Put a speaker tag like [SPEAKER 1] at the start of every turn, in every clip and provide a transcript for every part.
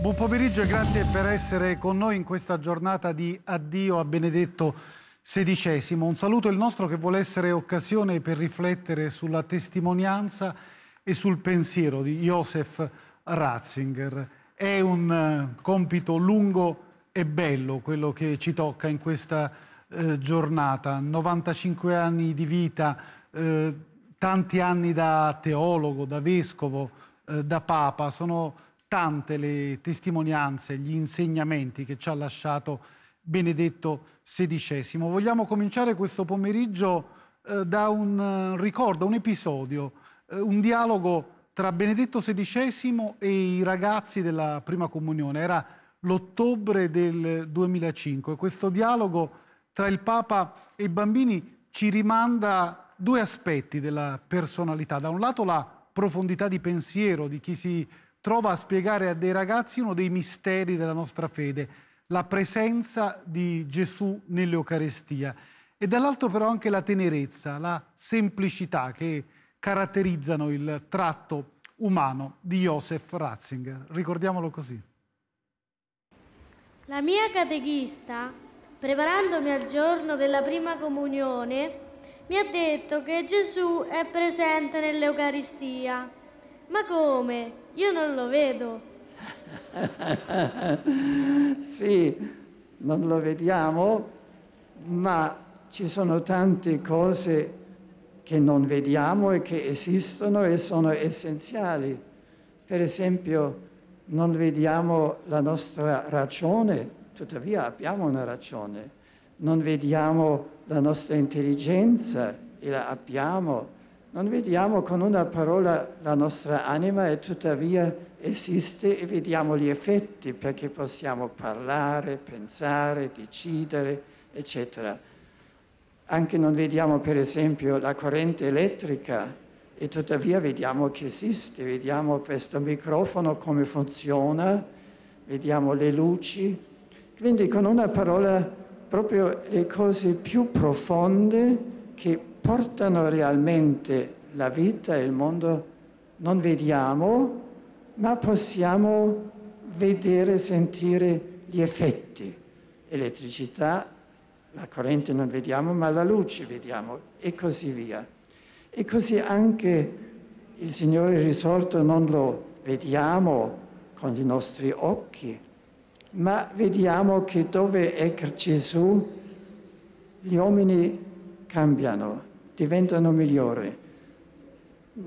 [SPEAKER 1] Buon pomeriggio e grazie per essere con noi in questa giornata di addio a Benedetto XVI. Un saluto il nostro che vuole essere occasione per riflettere sulla testimonianza e sul pensiero di Josef Ratzinger. È un eh, compito lungo e bello quello che ci tocca in questa eh, giornata. 95 anni di vita, eh, tanti anni da teologo, da vescovo, eh, da papa. Sono tante le testimonianze, gli insegnamenti che ci ha lasciato Benedetto XVI. Vogliamo cominciare questo pomeriggio eh, da un eh, ricordo, un episodio, eh, un dialogo tra Benedetto XVI e i ragazzi della prima comunione. Era l'ottobre del 2005. Questo dialogo tra il Papa e i bambini ci rimanda due aspetti della personalità. Da un lato la profondità di pensiero di chi si trova a spiegare a dei ragazzi uno dei misteri della nostra fede, la presenza di Gesù nell'Eucarestia e dall'altro però anche la tenerezza, la semplicità che caratterizzano il tratto umano di Joseph Ratzinger. Ricordiamolo così.
[SPEAKER 2] La mia catechista, preparandomi al giorno della prima comunione, mi ha detto che Gesù è presente nell'Eucaristia ma come? Io non lo vedo.
[SPEAKER 3] sì, non lo vediamo, ma ci sono tante cose che non vediamo e che esistono e sono essenziali. Per esempio, non vediamo la nostra ragione, tuttavia abbiamo una ragione. Non vediamo la nostra intelligenza e la abbiamo non vediamo con una parola la nostra anima e tuttavia esiste e vediamo gli effetti perché possiamo parlare, pensare, decidere, eccetera. Anche non vediamo per esempio la corrente elettrica e tuttavia vediamo che esiste, vediamo questo microfono come funziona, vediamo le luci. Quindi con una parola proprio le cose più profonde che portano realmente la vita e il mondo, non vediamo, ma possiamo vedere, sentire gli effetti. Elettricità, la corrente non vediamo, ma la luce vediamo e così via. E così anche il Signore risorto non lo vediamo con i nostri occhi, ma vediamo che dove è Gesù, gli uomini cambiano, diventano migliori,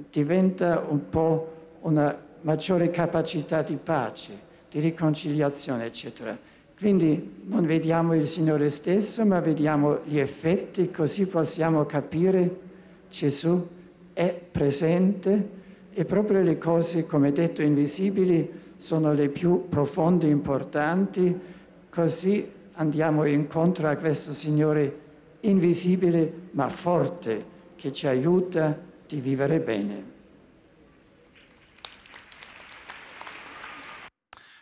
[SPEAKER 3] diventa un po' una maggiore capacità di pace, di riconciliazione, eccetera. Quindi non vediamo il Signore stesso, ma vediamo gli effetti, così possiamo capire Gesù è presente e proprio le cose, come detto, invisibili sono le più profonde, importanti, così andiamo incontro a questo Signore invisibile ma forte che ci aiuta di vivere bene.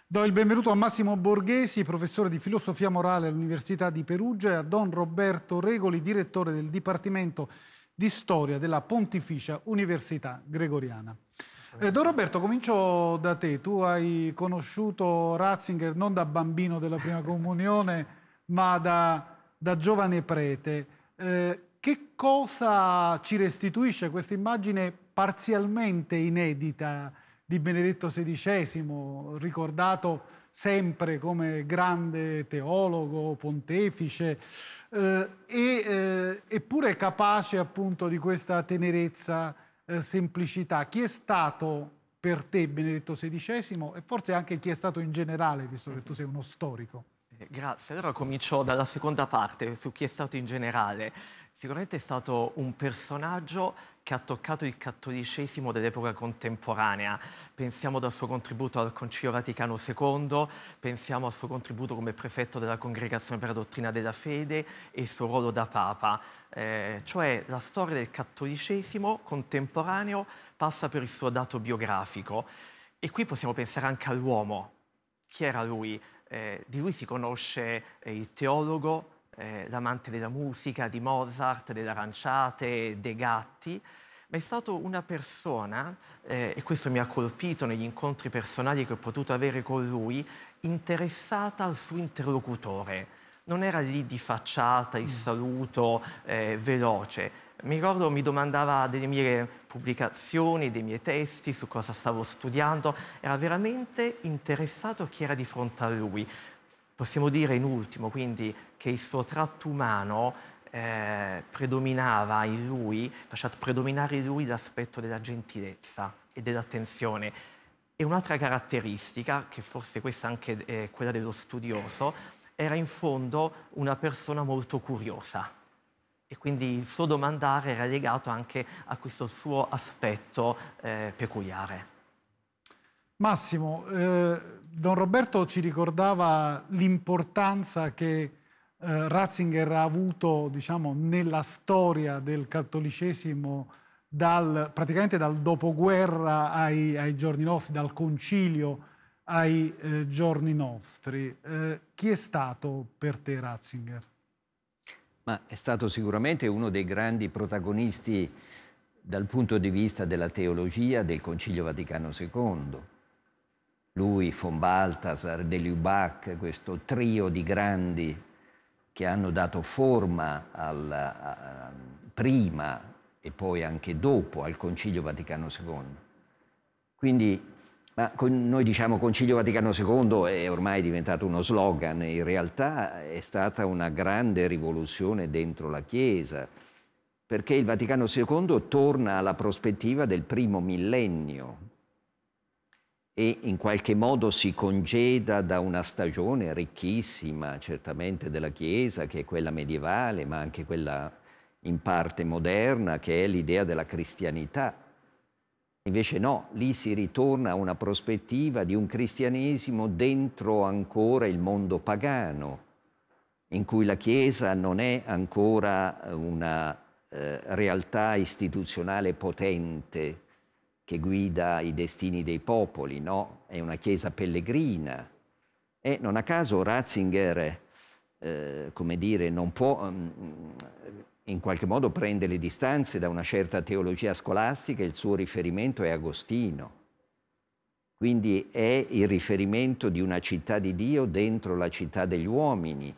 [SPEAKER 1] Do il benvenuto a Massimo Borghesi, professore di filosofia morale all'Università di Perugia e a Don Roberto Regoli, direttore del Dipartimento di Storia della Pontificia Università Gregoriana. Eh, Don Roberto, comincio da te. Tu hai conosciuto Ratzinger non da bambino della prima comunione, ma da da giovane prete. Eh, che cosa ci restituisce questa immagine parzialmente inedita di Benedetto XVI, ricordato sempre come grande teologo, pontefice, eh, e, eh, eppure capace appunto di questa tenerezza, eh, semplicità. Chi è stato per te Benedetto XVI e forse anche chi è stato in generale, visto che tu sei uno storico?
[SPEAKER 4] Grazie, allora comincio dalla seconda parte su chi è stato in generale. Sicuramente è stato un personaggio che ha toccato il cattolicesimo dell'epoca contemporanea. Pensiamo dal suo contributo al Concilio Vaticano II, pensiamo al suo contributo come prefetto della Congregazione per la Dottrina della Fede e il suo ruolo da Papa. Eh, cioè la storia del cattolicesimo contemporaneo passa per il suo dato biografico. E qui possiamo pensare anche all'uomo. Chi era lui? eh, di lui si conosce eh, il teologo, eh, l'amante della musica, di Mozart, delle aranciate, dei gatti, ma è stato una persona, eh, e questo mi ha colpito negli incontri personali che ho potuto avere con lui, interessata al suo interlocutore. Non era lì di facciata, il mm. saluto eh, veloce, mi ricordo mi domandava delle mie pubblicazioni, dei miei testi, su cosa stavo studiando, era veramente interessato a chi era di fronte a lui. Possiamo dire in ultimo quindi che il suo tratto umano eh, predominava in lui, faceva predominare in lui l'aspetto della gentilezza e dell'attenzione. E un'altra caratteristica, che forse questa anche è anche quella dello studioso, era in fondo una persona molto curiosa e quindi il suo domandare era legato anche a questo suo aspetto eh, peculiare.
[SPEAKER 1] Massimo, eh, Don Roberto ci ricordava l'importanza che eh, Ratzinger ha avuto diciamo, nella storia del cattolicesimo dal, praticamente dal dopoguerra ai, ai, giorni nostri, dal concilio ai eh, giorni nostri. Eh, chi è stato per te Ratzinger?
[SPEAKER 5] ma è stato sicuramente uno dei grandi protagonisti dal punto di vista della teologia del Concilio Vaticano II. Lui, von Balthasar, de Lubac, questo trio di grandi che hanno dato forma al, a, prima e poi anche dopo al Concilio Vaticano II. Quindi ma con, noi diciamo Concilio Vaticano II è ormai diventato uno slogan, in realtà è stata una grande rivoluzione dentro la Chiesa, perché il Vaticano II torna alla prospettiva del primo millennio e in qualche modo si congeda da una stagione ricchissima certamente della Chiesa, che è quella medievale, ma anche quella in parte moderna, che è l'idea della cristianità Invece no, lì si ritorna a una prospettiva di un cristianesimo dentro ancora il mondo pagano, in cui la Chiesa non è ancora una eh, realtà istituzionale potente che guida i destini dei popoli, no, è una Chiesa pellegrina. E non a caso Ratzinger, eh, come dire, non può... Um, in qualche modo prende le distanze da una certa teologia scolastica, il suo riferimento è Agostino. Quindi è il riferimento di una città di Dio dentro la città degli uomini.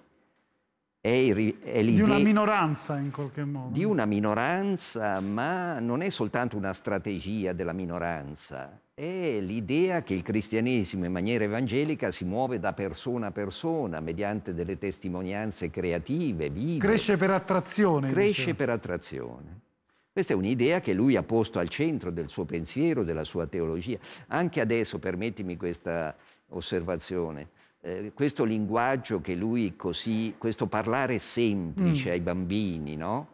[SPEAKER 5] È il, è di una minoranza
[SPEAKER 1] in qualche modo. Di
[SPEAKER 5] una minoranza, ma non è soltanto una strategia della minoranza, è l'idea che il cristianesimo in maniera evangelica si muove da persona a persona mediante delle testimonianze creative, vive. Cresce
[SPEAKER 1] per attrazione. Cresce dice.
[SPEAKER 5] per attrazione. Questa è un'idea che lui ha posto al centro del suo pensiero, della sua teologia. Anche adesso, permettimi questa osservazione, eh, questo linguaggio che lui così, questo parlare semplice mm. ai bambini, no?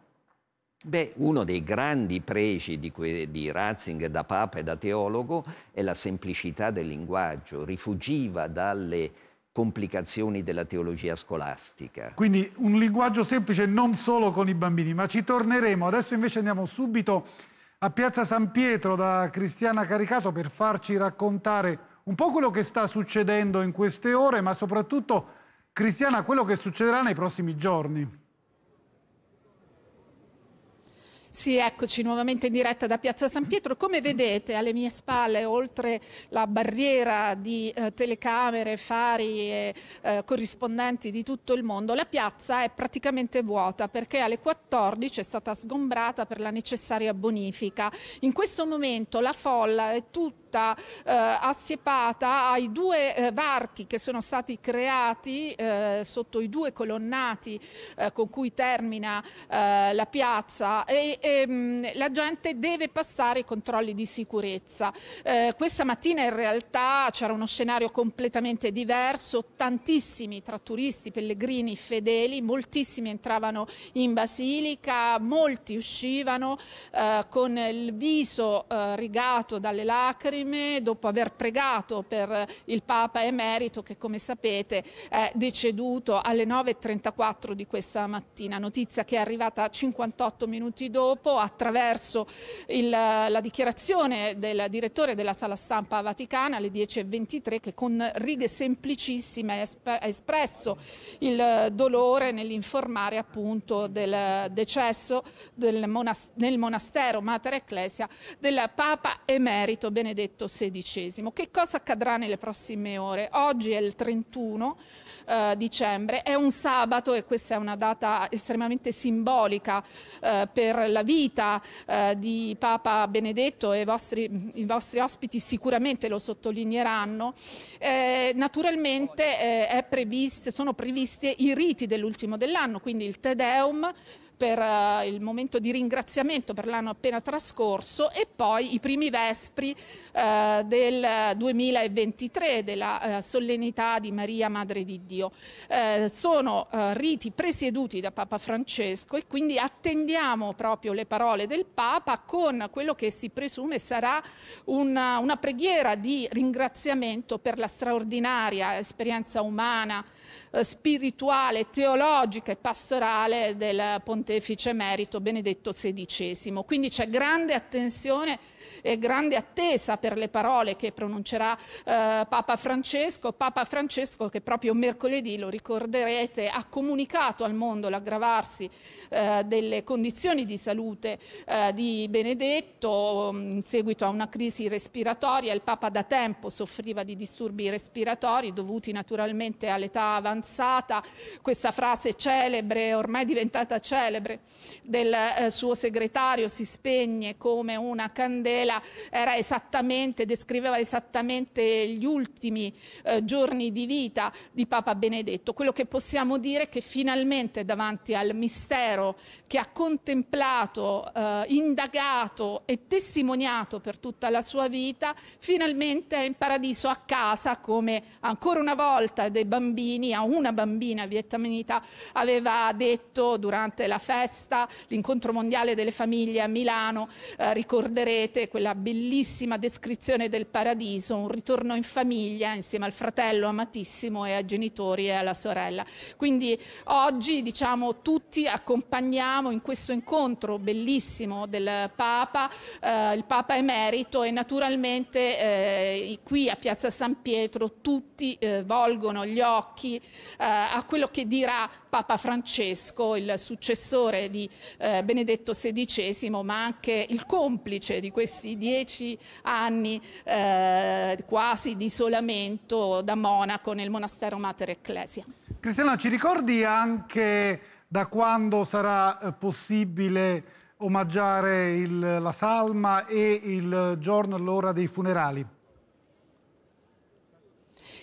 [SPEAKER 5] Beh, uno dei grandi pregi di, que- di, Ratzinger da papa e da teologo è la semplicità del linguaggio, rifugiva dalle complicazioni della teologia scolastica.
[SPEAKER 1] Quindi un linguaggio semplice non solo con i bambini, ma ci torneremo. Adesso invece andiamo subito a Piazza San Pietro da Cristiana Caricato per farci raccontare un po' quello che sta succedendo in queste ore, ma soprattutto Cristiana quello che succederà nei prossimi giorni.
[SPEAKER 6] Sì, eccoci nuovamente in diretta da Piazza San Pietro. Come vedete alle mie spalle, oltre la barriera di eh, telecamere, fari e eh, corrispondenti di tutto il mondo, la piazza è praticamente vuota perché alle 14 è stata sgombrata per la necessaria bonifica. In questo momento la folla è tutta tutta eh, assiepata ai due eh, varchi che sono stati creati eh, sotto i due colonnati eh, con cui termina eh, la piazza e, e ehm, mh, la gente deve passare i controlli di sicurezza. Eh, questa mattina in realtà c'era uno scenario completamente diverso, tantissimi tra turisti, pellegrini, fedeli, moltissimi entravano in basilica, molti uscivano con il viso rigato dalle lacrime lacrime dopo aver pregato per il Papa emerito che come sapete è deceduto alle 9.34 di questa mattina, notizia che è arrivata 58 minuti dopo attraverso il, la dichiarazione del direttore della sala stampa vaticana alle 10.23 che con righe semplicissime ha espresso il dolore nell'informare appunto del decesso del monas- nel monastero Mater Ecclesia del Papa emerito Benedetto Benedetto XVI. Che cosa accadrà nelle prossime ore? Oggi è il 31 eh, dicembre, è un sabato e questa è una data estremamente simbolica eh, per la vita eh, di Papa Benedetto e i vostri, i vostri, ospiti sicuramente lo sottolineeranno. Eh, naturalmente eh, previste, sono previsti i riti dell'ultimo dell'anno, quindi il Te Deum, per uh, il momento di ringraziamento per l'anno appena trascorso e poi i primi vespri uh, del 2023 della uh, solennità di Maria Madre di Dio. sono riti presieduti da Papa Francesco e quindi attendiamo proprio le parole del Papa con quello che si presume sarà una, una preghiera di ringraziamento per la straordinaria esperienza umana eh, spirituale, teologica e pastorale del pontefice emerito Benedetto XVI. Quindi c'è grande attenzione e eh, grande attesa per le parole che pronuncerà eh, Papa Francesco. Papa Francesco che proprio mercoledì, lo ricorderete, ha comunicato al mondo l'aggravarsi eh, delle condizioni di salute eh, di Benedetto mm, in seguito a una crisi respiratoria. Il Papa da tempo soffriva di disturbi respiratori dovuti naturalmente all'età avanzata. Questa frase celebre, ormai diventata celebre, del eh, suo segretario si spegne come una candela Mandela era esattamente, descriveva esattamente gli ultimi eh, giorni di vita di Papa Benedetto. Quello che possiamo dire è che finalmente davanti al mistero che ha contemplato, eh, indagato e testimoniato per tutta la sua vita, finalmente è in paradiso a casa come ancora una volta dei bambini, a una bambina vietnamita aveva detto durante la festa, l'incontro mondiale delle famiglie a Milano, eh, ricorderete quella bellissima descrizione del paradiso, un ritorno in famiglia insieme al fratello amatissimo e ai genitori e alla sorella. Quindi oggi diciamo tutti accompagniamo in questo incontro bellissimo del Papa, eh, il Papa emerito e naturalmente eh, qui a Piazza San Pietro tutti eh, volgono gli occhi eh, a quello che dirà Papa Francesco, il successore di eh, Benedetto XVI, ma anche il complice di questi questi dieci anni eh, quasi di isolamento da monaco nel monastero Mater Ecclesia.
[SPEAKER 1] Cristiana, ci ricordi anche da quando sarà eh, possibile omaggiare il, la salma e il giorno e l'ora dei funerali?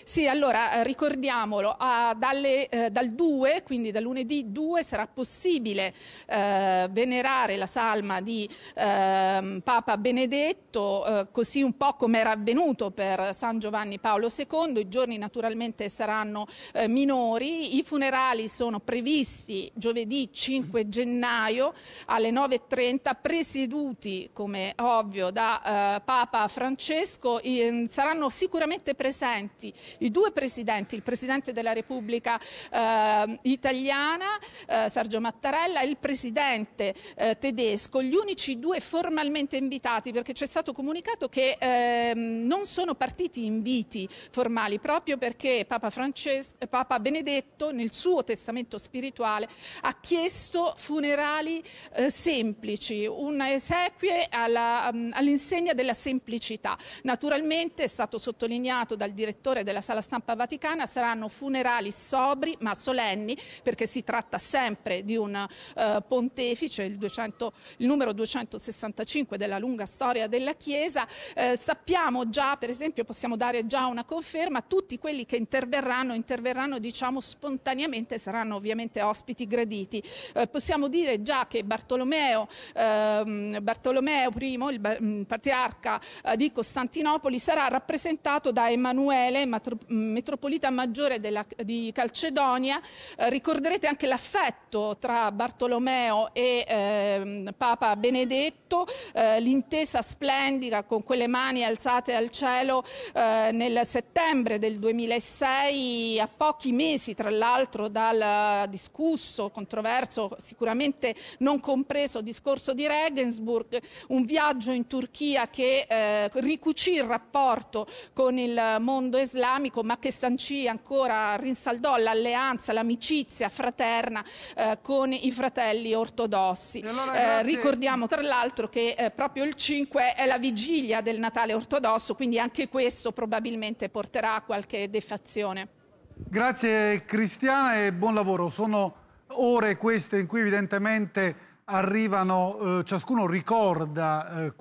[SPEAKER 6] Sì, allora eh, ricordiamolo, ah, dalle, eh, dal 2, quindi da lunedì 2, sarà possibile eh, venerare la salma di eh, Papa Benedetto, eh, così un po' come era avvenuto per San Giovanni Paolo II. I giorni naturalmente saranno eh, minori. I funerali sono previsti giovedì 5 gennaio alle 9.30, presieduti, come ovvio, da Papa Francesco. In, ehm, saranno sicuramente presenti i due presidenti, il Presidente della Repubblica eh, italiana, eh, Sergio Mattarella, e il Presidente eh, tedesco, gli unici due formalmente invitati, perché c'è stato comunicato che ehm, non sono partiti inviti formali, proprio perché Papa, Frances- Papa Benedetto nel suo testamento spirituale ha chiesto funerali eh, semplici, una esequie alla, mm, all'insegna della semplicità. Naturalmente è stato sottolineato dal direttore della sala stampa vaticana saranno funerali sobri ma solenni perché si tratta sempre di un eh, pontefice, il, 200, il, numero 265 della lunga storia della Chiesa. Eh, sappiamo già, per esempio, possiamo dare già una conferma, tutti quelli che interverranno, interverranno diciamo spontaneamente, saranno ovviamente ospiti graditi. Eh, possiamo dire già che Bartolomeo, ehm, Bartolomeo I, il patriarca eh, di Costantinopoli, sarà rappresentato da Emanuele, matrimonio metropolita maggiore della, di Calcedonia, eh, ricorderete anche l'affetto tra Bartolomeo e eh, Papa Benedetto, eh, l'intesa splendida con quelle mani alzate al cielo eh, nel settembre del 2006, a pochi mesi tra l'altro dal discusso, controverso, sicuramente non compreso discorso di Regensburg, un viaggio in Turchia che eh, ricucì il rapporto con il mondo islamico islamico, ma che sancì ancora, rinsaldò l'alleanza, l'amicizia fraterna eh, con i fratelli ortodossi. Allora, eh, ricordiamo tra l'altro che eh, proprio il 5 è la vigilia del Natale ortodosso, quindi anche questo probabilmente porterà a qualche defazione.
[SPEAKER 1] Grazie Cristiana e buon lavoro. Sono ore queste in cui evidentemente arrivano, eh, ciascuno ricorda eh,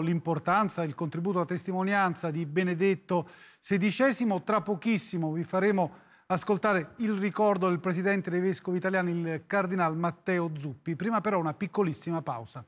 [SPEAKER 1] l'importanza, il contributo, la testimonianza di Benedetto XVI. Tra pochissimo vi faremo ascoltare il ricordo del Presidente dei Vescovi Italiani, il Cardinal Matteo Zuppi. Prima però una piccolissima pausa.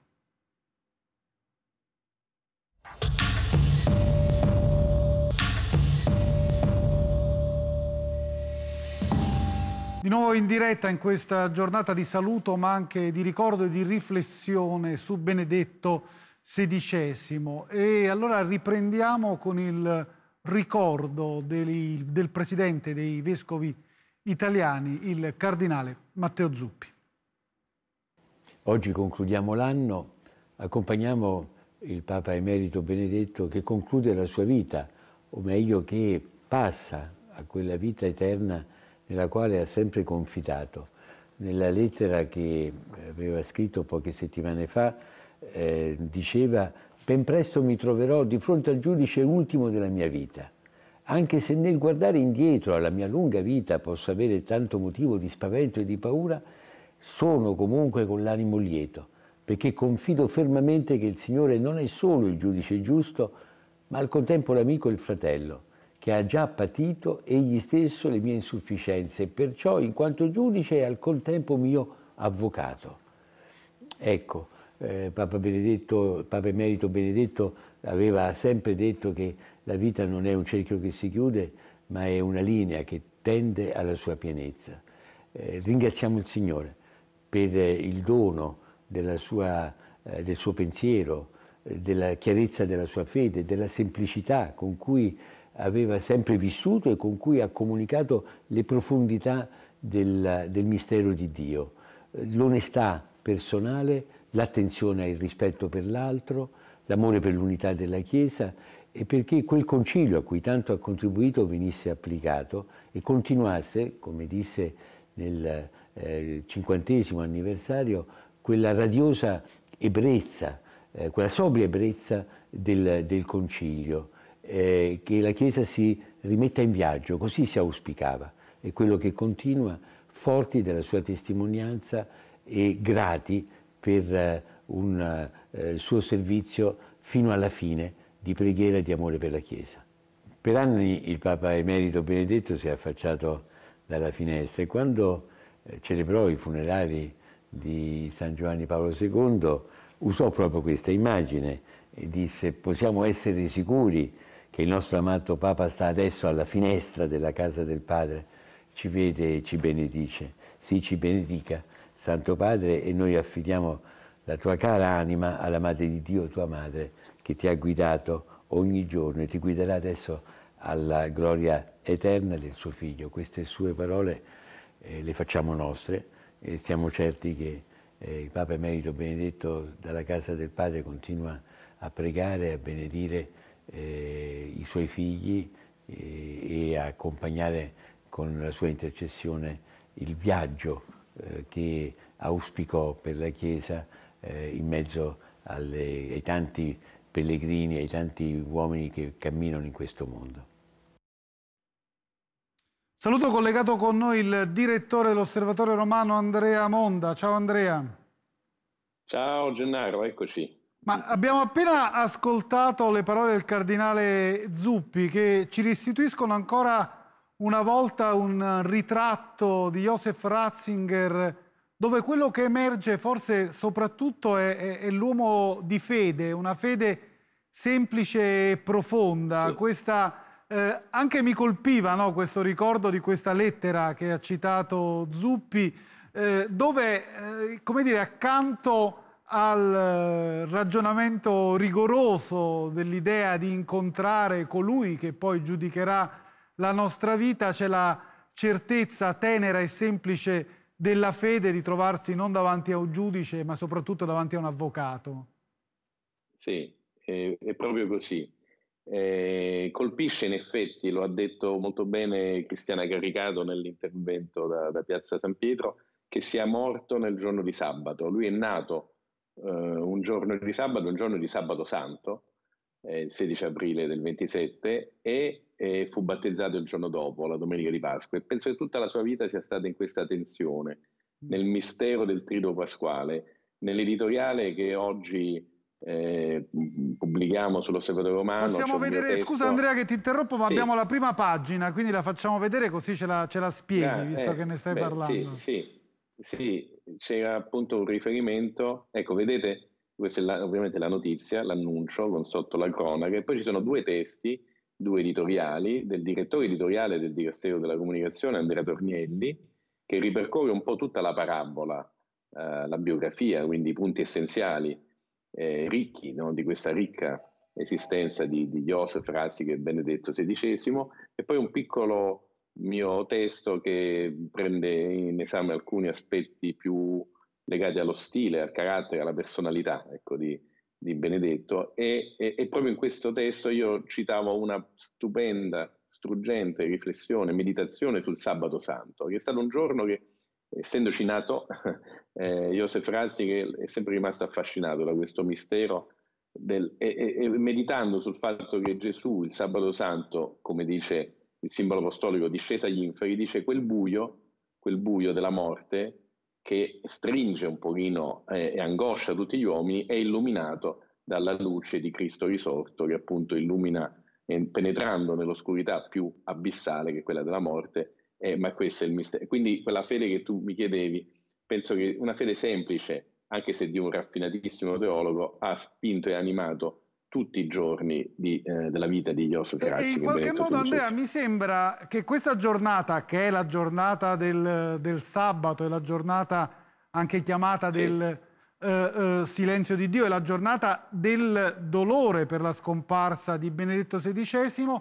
[SPEAKER 1] Di nuovo in diretta in questa giornata di saluto ma anche di ricordo e di riflessione su Benedetto XVI. E allora riprendiamo con il ricordo del, del presidente dei vescovi italiani, il cardinale Matteo Zuppi.
[SPEAKER 7] Oggi concludiamo l'anno, accompagniamo il Papa Emerito Benedetto che conclude la sua vita, o meglio che passa a quella vita eterna nella quale ha sempre confidato. Nella lettera che eh, aveva scritto poche settimane fa eh, diceva ben presto mi troverò di fronte al giudice ultimo della mia vita, anche se nel guardare indietro alla mia lunga vita posso avere tanto motivo di spavento e di paura, sono comunque con l'animo lieto, perché confido fermamente che il Signore non è solo il giudice giusto, ma al contempo l'amico e il fratello, che ha già patito egli stesso le mie insufficienze, perciò in quanto giudice è al contempo mio avvocato. Ecco, eh, Papa, Papa Emerito Benedetto aveva sempre detto che la vita non è un cerchio che si chiude, ma è una linea che tende alla sua pienezza. Eh, ringraziamo il Signore per eh, il dono sua, eh, del suo pensiero, eh, della chiarezza della sua fede, della semplicità con cui aveva sempre vissuto e con cui ha comunicato le profondità del, del mistero di Dio, l'onestà personale, l'attenzione e il rispetto per l'altro, l'amore per l'unità della Chiesa e perché quel concilio a cui tanto ha contribuito venisse applicato e continuasse, come disse nel eh, cinquantesimo eh, anniversario, quella radiosa ebrezza, eh, quella sobria ebrezza del, del concilio eh, che la Chiesa si rimetta in viaggio, così si auspicava. e quello che continua, forti della sua testimonianza e grati per eh, un, eh, suo servizio fino alla fine di preghiera e di amore per la Chiesa. Per anni il Papa Emerito Benedetto si è affacciato dalla finestra e quando eh, celebrò i funerali di San Giovanni Paolo II usò proprio questa immagine e disse possiamo essere sicuri che il nostro amato Papa sta adesso alla finestra della casa del Padre, ci vede e ci benedice. Sì, ci benedica, Santo Padre, e noi affidiamo la tua cara anima alla Madre di Dio, tua Madre, che ti ha guidato ogni giorno e ti guiderà adesso alla gloria eterna del suo Figlio. Queste sue parole eh, le facciamo nostre e siamo certi che eh, il Papa Emerito Benedetto dalla casa del Padre continua a pregare, e a benedire eh, i suoi figli eh, e accompagnare con la sua intercessione il viaggio eh, che auspicò per la Chiesa eh, in mezzo alle, ai tanti pellegrini, ai tanti uomini che camminano in questo mondo.
[SPEAKER 1] Saluto collegato con noi il direttore dell'Osservatorio Romano Andrea Monda. Ciao Andrea.
[SPEAKER 8] Ciao Gennaro, eccoci.
[SPEAKER 1] Ma abbiamo appena ascoltato le parole del cardinale Zuppi che ci restituiscono ancora una volta un ritratto di Joseph Ratzinger dove quello che emerge forse soprattutto è, è, è l'uomo di fede, una fede semplice e profonda. Sì. Questa, eh, anche mi colpiva no, questo ricordo di questa lettera che ha citato Zuppi, eh, dove eh, come dire, accanto al eh, ragionamento rigoroso dell'idea di incontrare colui che poi giudicherà la nostra vita, c'è la certezza tenera e semplice della fede di trovarsi non davanti a un giudice, ma soprattutto davanti a un avvocato.
[SPEAKER 8] Sì, è, è proprio così. Eh, colpisce in effetti, lo ha detto molto bene Cristiana Caricato nell'intervento da, da Piazza San Pietro, che sia morto nel giorno di sabato. Lui è nato eh, un giorno di sabato, un giorno di sabato santo, eh, il 16 aprile del 27, e, e fu battezzato il giorno dopo, la domenica di Pasqua. E penso che tutta la sua vita sia stata in questa tensione, nel mm. mistero del trido pasquale, nell'editoriale che oggi eh, pubblichiamo sull'Osservatorio Romano. Possiamo vedere, scusa Andrea
[SPEAKER 1] che ti interrompo, ma sì. abbiamo la prima pagina, quindi la facciamo vedere così ce la, ce la spieghi, ah, visto eh, che ne stai beh, parlando.
[SPEAKER 8] Sì, sì, sì c'era appunto un riferimento, ecco vedete, questa è la, ovviamente la notizia, l'annuncio con sotto la cronaca, e poi ci sono due testi, due editoriali del direttore editoriale del Dicastero della Comunicazione, Andrea Tornielli, che ripercorre un po' tutta la parabola, eh, la biografia, quindi i punti essenziali, eh, ricchi no? di questa ricca esistenza di, di Joseph Ratzinger e Benedetto XVI, e poi un piccolo mio testo che prende in esame alcuni aspetti più legati allo stile, al carattere, alla personalità ecco, di, di, Benedetto e, e, e proprio in questo testo io citavo una stupenda, struggente riflessione, meditazione sul sabato santo, che è stato un giorno che essendoci nato, eh, Josef Ratzinger è sempre rimasto affascinato da questo mistero del, e, e, meditando sul fatto che Gesù, il sabato santo, come dice il simbolo apostolico discesa agli inferi, dice quel buio, quel buio della morte che stringe un pochino eh, e angoscia tutti gli uomini, è illuminato dalla luce di Cristo risorto che appunto illumina eh, penetrando nell'oscurità più abissale che quella della morte, eh, ma questo è il mistero. Quindi quella fede che tu mi chiedevi, penso che una fede semplice, anche se di un raffinatissimo teologo, ha spinto e animato tutti i giorni di, eh, della vita di Iosso Crazzi. E in qualche modo, Andrea,
[SPEAKER 1] mi sembra che questa giornata, che è la giornata del, del sabato, è la giornata anche chiamata sì. del eh, eh, silenzio di Dio, è la giornata del dolore per la scomparsa di Benedetto XVI,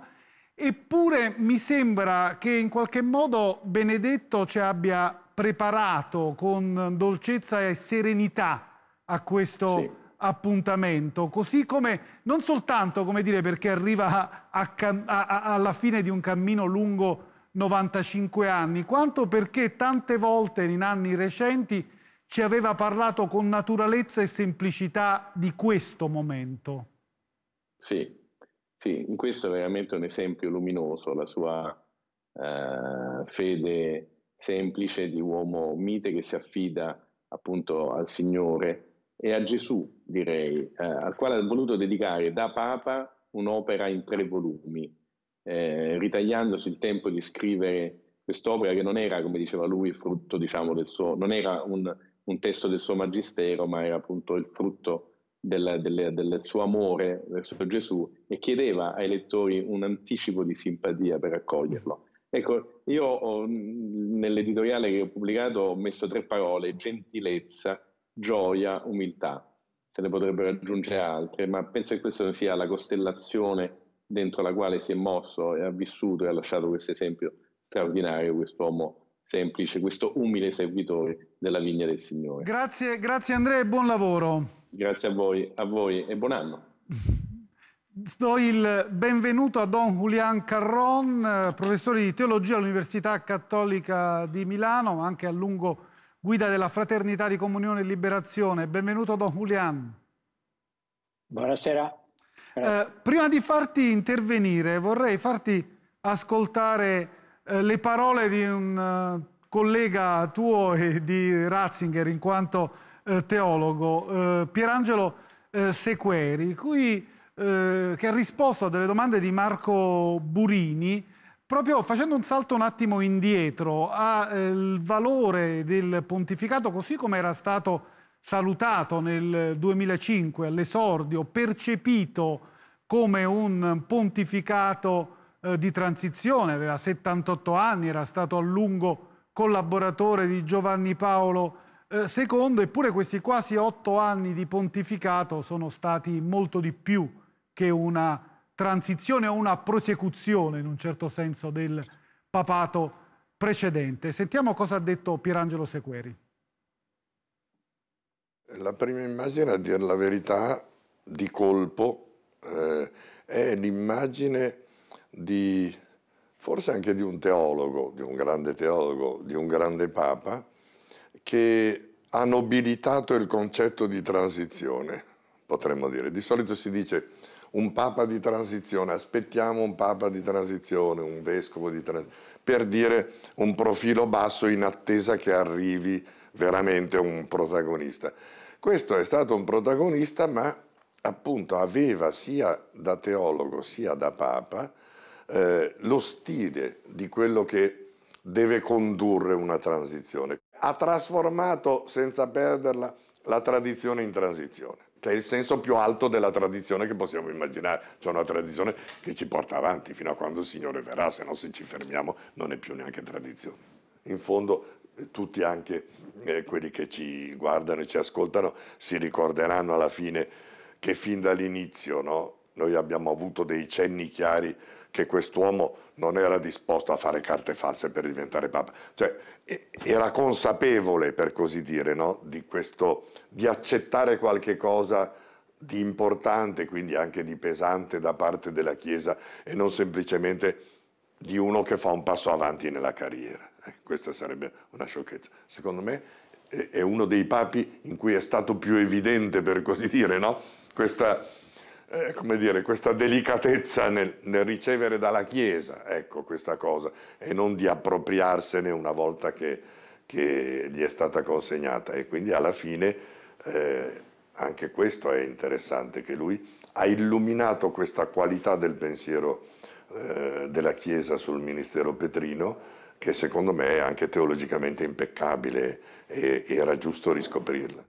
[SPEAKER 1] eppure mi sembra che in qualche modo Benedetto ci abbia preparato con dolcezza e serenità a questo... Sì appuntamento, così come non soltanto come dire, perché arriva a, a, a, alla fine di un cammino lungo 95 anni, quanto perché tante volte in anni recenti ci aveva parlato con naturalezza e semplicità di questo momento.
[SPEAKER 8] Sì, sì, in questo è veramente un esempio luminoso, la sua eh, fede semplice di uomo mite che si affida appunto al Signore e a Gesù, direi, eh, al quale ha voluto dedicare da Papa un'opera in tre volumi, eh, ritagliandosi il tempo di scrivere quest'opera che non era, come diceva lui, frutto, diciamo, del suo, non era un, un testo del suo magistero, ma era appunto il frutto del, del, del, suo amore verso Gesù e chiedeva ai lettori un anticipo di simpatia per accoglierlo. Ecco, io ho, nell'editoriale che ho pubblicato ho messo tre parole, gentilezza, gioia, umiltà. Se ne potrebbero aggiungere altre, ma penso che questa sia la costellazione dentro la quale si è mosso e ha vissuto e ha lasciato questo esempio straordinario, questo uomo semplice, questo umile servitore della linea del Signore.
[SPEAKER 1] Grazie, grazie Andrea e buon lavoro.
[SPEAKER 8] Grazie a voi, a voi e buon anno.
[SPEAKER 1] Do il benvenuto a Don Julian Carron, eh, professore di teologia all'Università Cattolica di Milano, ma anche a lungo guida della Fraternità di Comunione e Liberazione. Benvenuto Don Julian. Buonasera. Eh, prima di farti intervenire vorrei farti ascoltare eh, le parole di un eh, collega tuo e di Ratzinger in quanto eh, teologo, eh, Pierangelo eh, Sequeri, cui, che ha risposto a delle domande di Marco Burini Proprio facendo un salto un attimo indietro al eh, valore del pontificato così come era stato salutato nel 2005 all'esordio, percepito come un pontificato eh, di transizione, aveva 78 anni, era stato a lungo collaboratore di Giovanni Paolo eh, II, eppure questi quasi otto anni di pontificato sono stati molto di più che una transizione o una prosecuzione in un certo senso del papato precedente. Sentiamo cosa ha detto Pierangelo Sequeri.
[SPEAKER 9] La prima immagine, a dire la verità, di colpo eh, è l'immagine di forse anche di un teologo, di un grande teologo, di un grande papa, che ha nobilitato il concetto di transizione potremmo dire. Di solito si dice un papa di transizione, aspettiamo un papa di transizione, un vescovo di transizione, per dire un profilo basso in attesa che arrivi veramente un protagonista. Questo è stato un protagonista, ma appunto aveva sia da teologo sia da papa eh, lo stile di quello che deve condurre una transizione. Ha trasformato senza perderla la tradizione in transizione, che è cioè, il senso più alto della tradizione che possiamo immaginare, cioè una tradizione che ci porta avanti fino a quando il Signore verrà, se no se ci fermiamo non è più neanche tradizione. In fondo eh, tutti anche eh, quelli che ci guardano e ci ascoltano si ricorderanno alla fine che fin dall'inizio no, noi abbiamo avuto dei cenni chiari che quest'uomo non era disposto a fare carte false per diventare papa. Cioè, era consapevole, per così dire, no? di, questo, di accettare qualche cosa di importante, quindi anche di pesante da parte della Chiesa e non semplicemente di uno che fa un passo avanti nella carriera. Eh, questa sarebbe una sciocchezza. Secondo me è uno dei papi in cui è stato più evidente, per così dire, no? questa eh, come dire, questa delicatezza nel, nel, ricevere dalla Chiesa, ecco questa cosa, e non di appropriarsene una volta che, che gli è stata consegnata. E quindi alla fine eh, anche questo è interessante, che lui ha illuminato questa qualità del pensiero eh, della Chiesa sul ministero petrino, che secondo me è anche teologicamente impeccabile e, era giusto riscoprirla.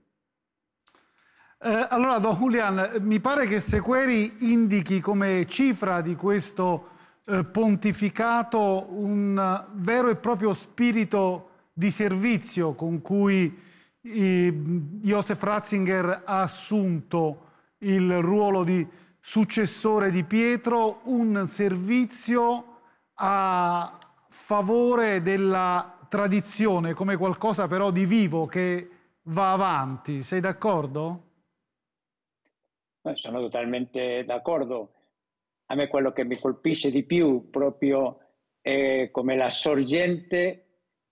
[SPEAKER 1] Eh, allora, Don Julian, mi pare che Sequeri indichi come cifra di questo eh, pontificato un eh, vero e proprio spirito di servizio con cui eh, Josef Ratzinger ha assunto il ruolo di successore di Pietro, un servizio a favore della tradizione come qualcosa però di vivo che va avanti. Sei d'accordo?
[SPEAKER 10] Sono totalmente d'accordo. A me quello che mi colpisce di più proprio è eh, come la sorgente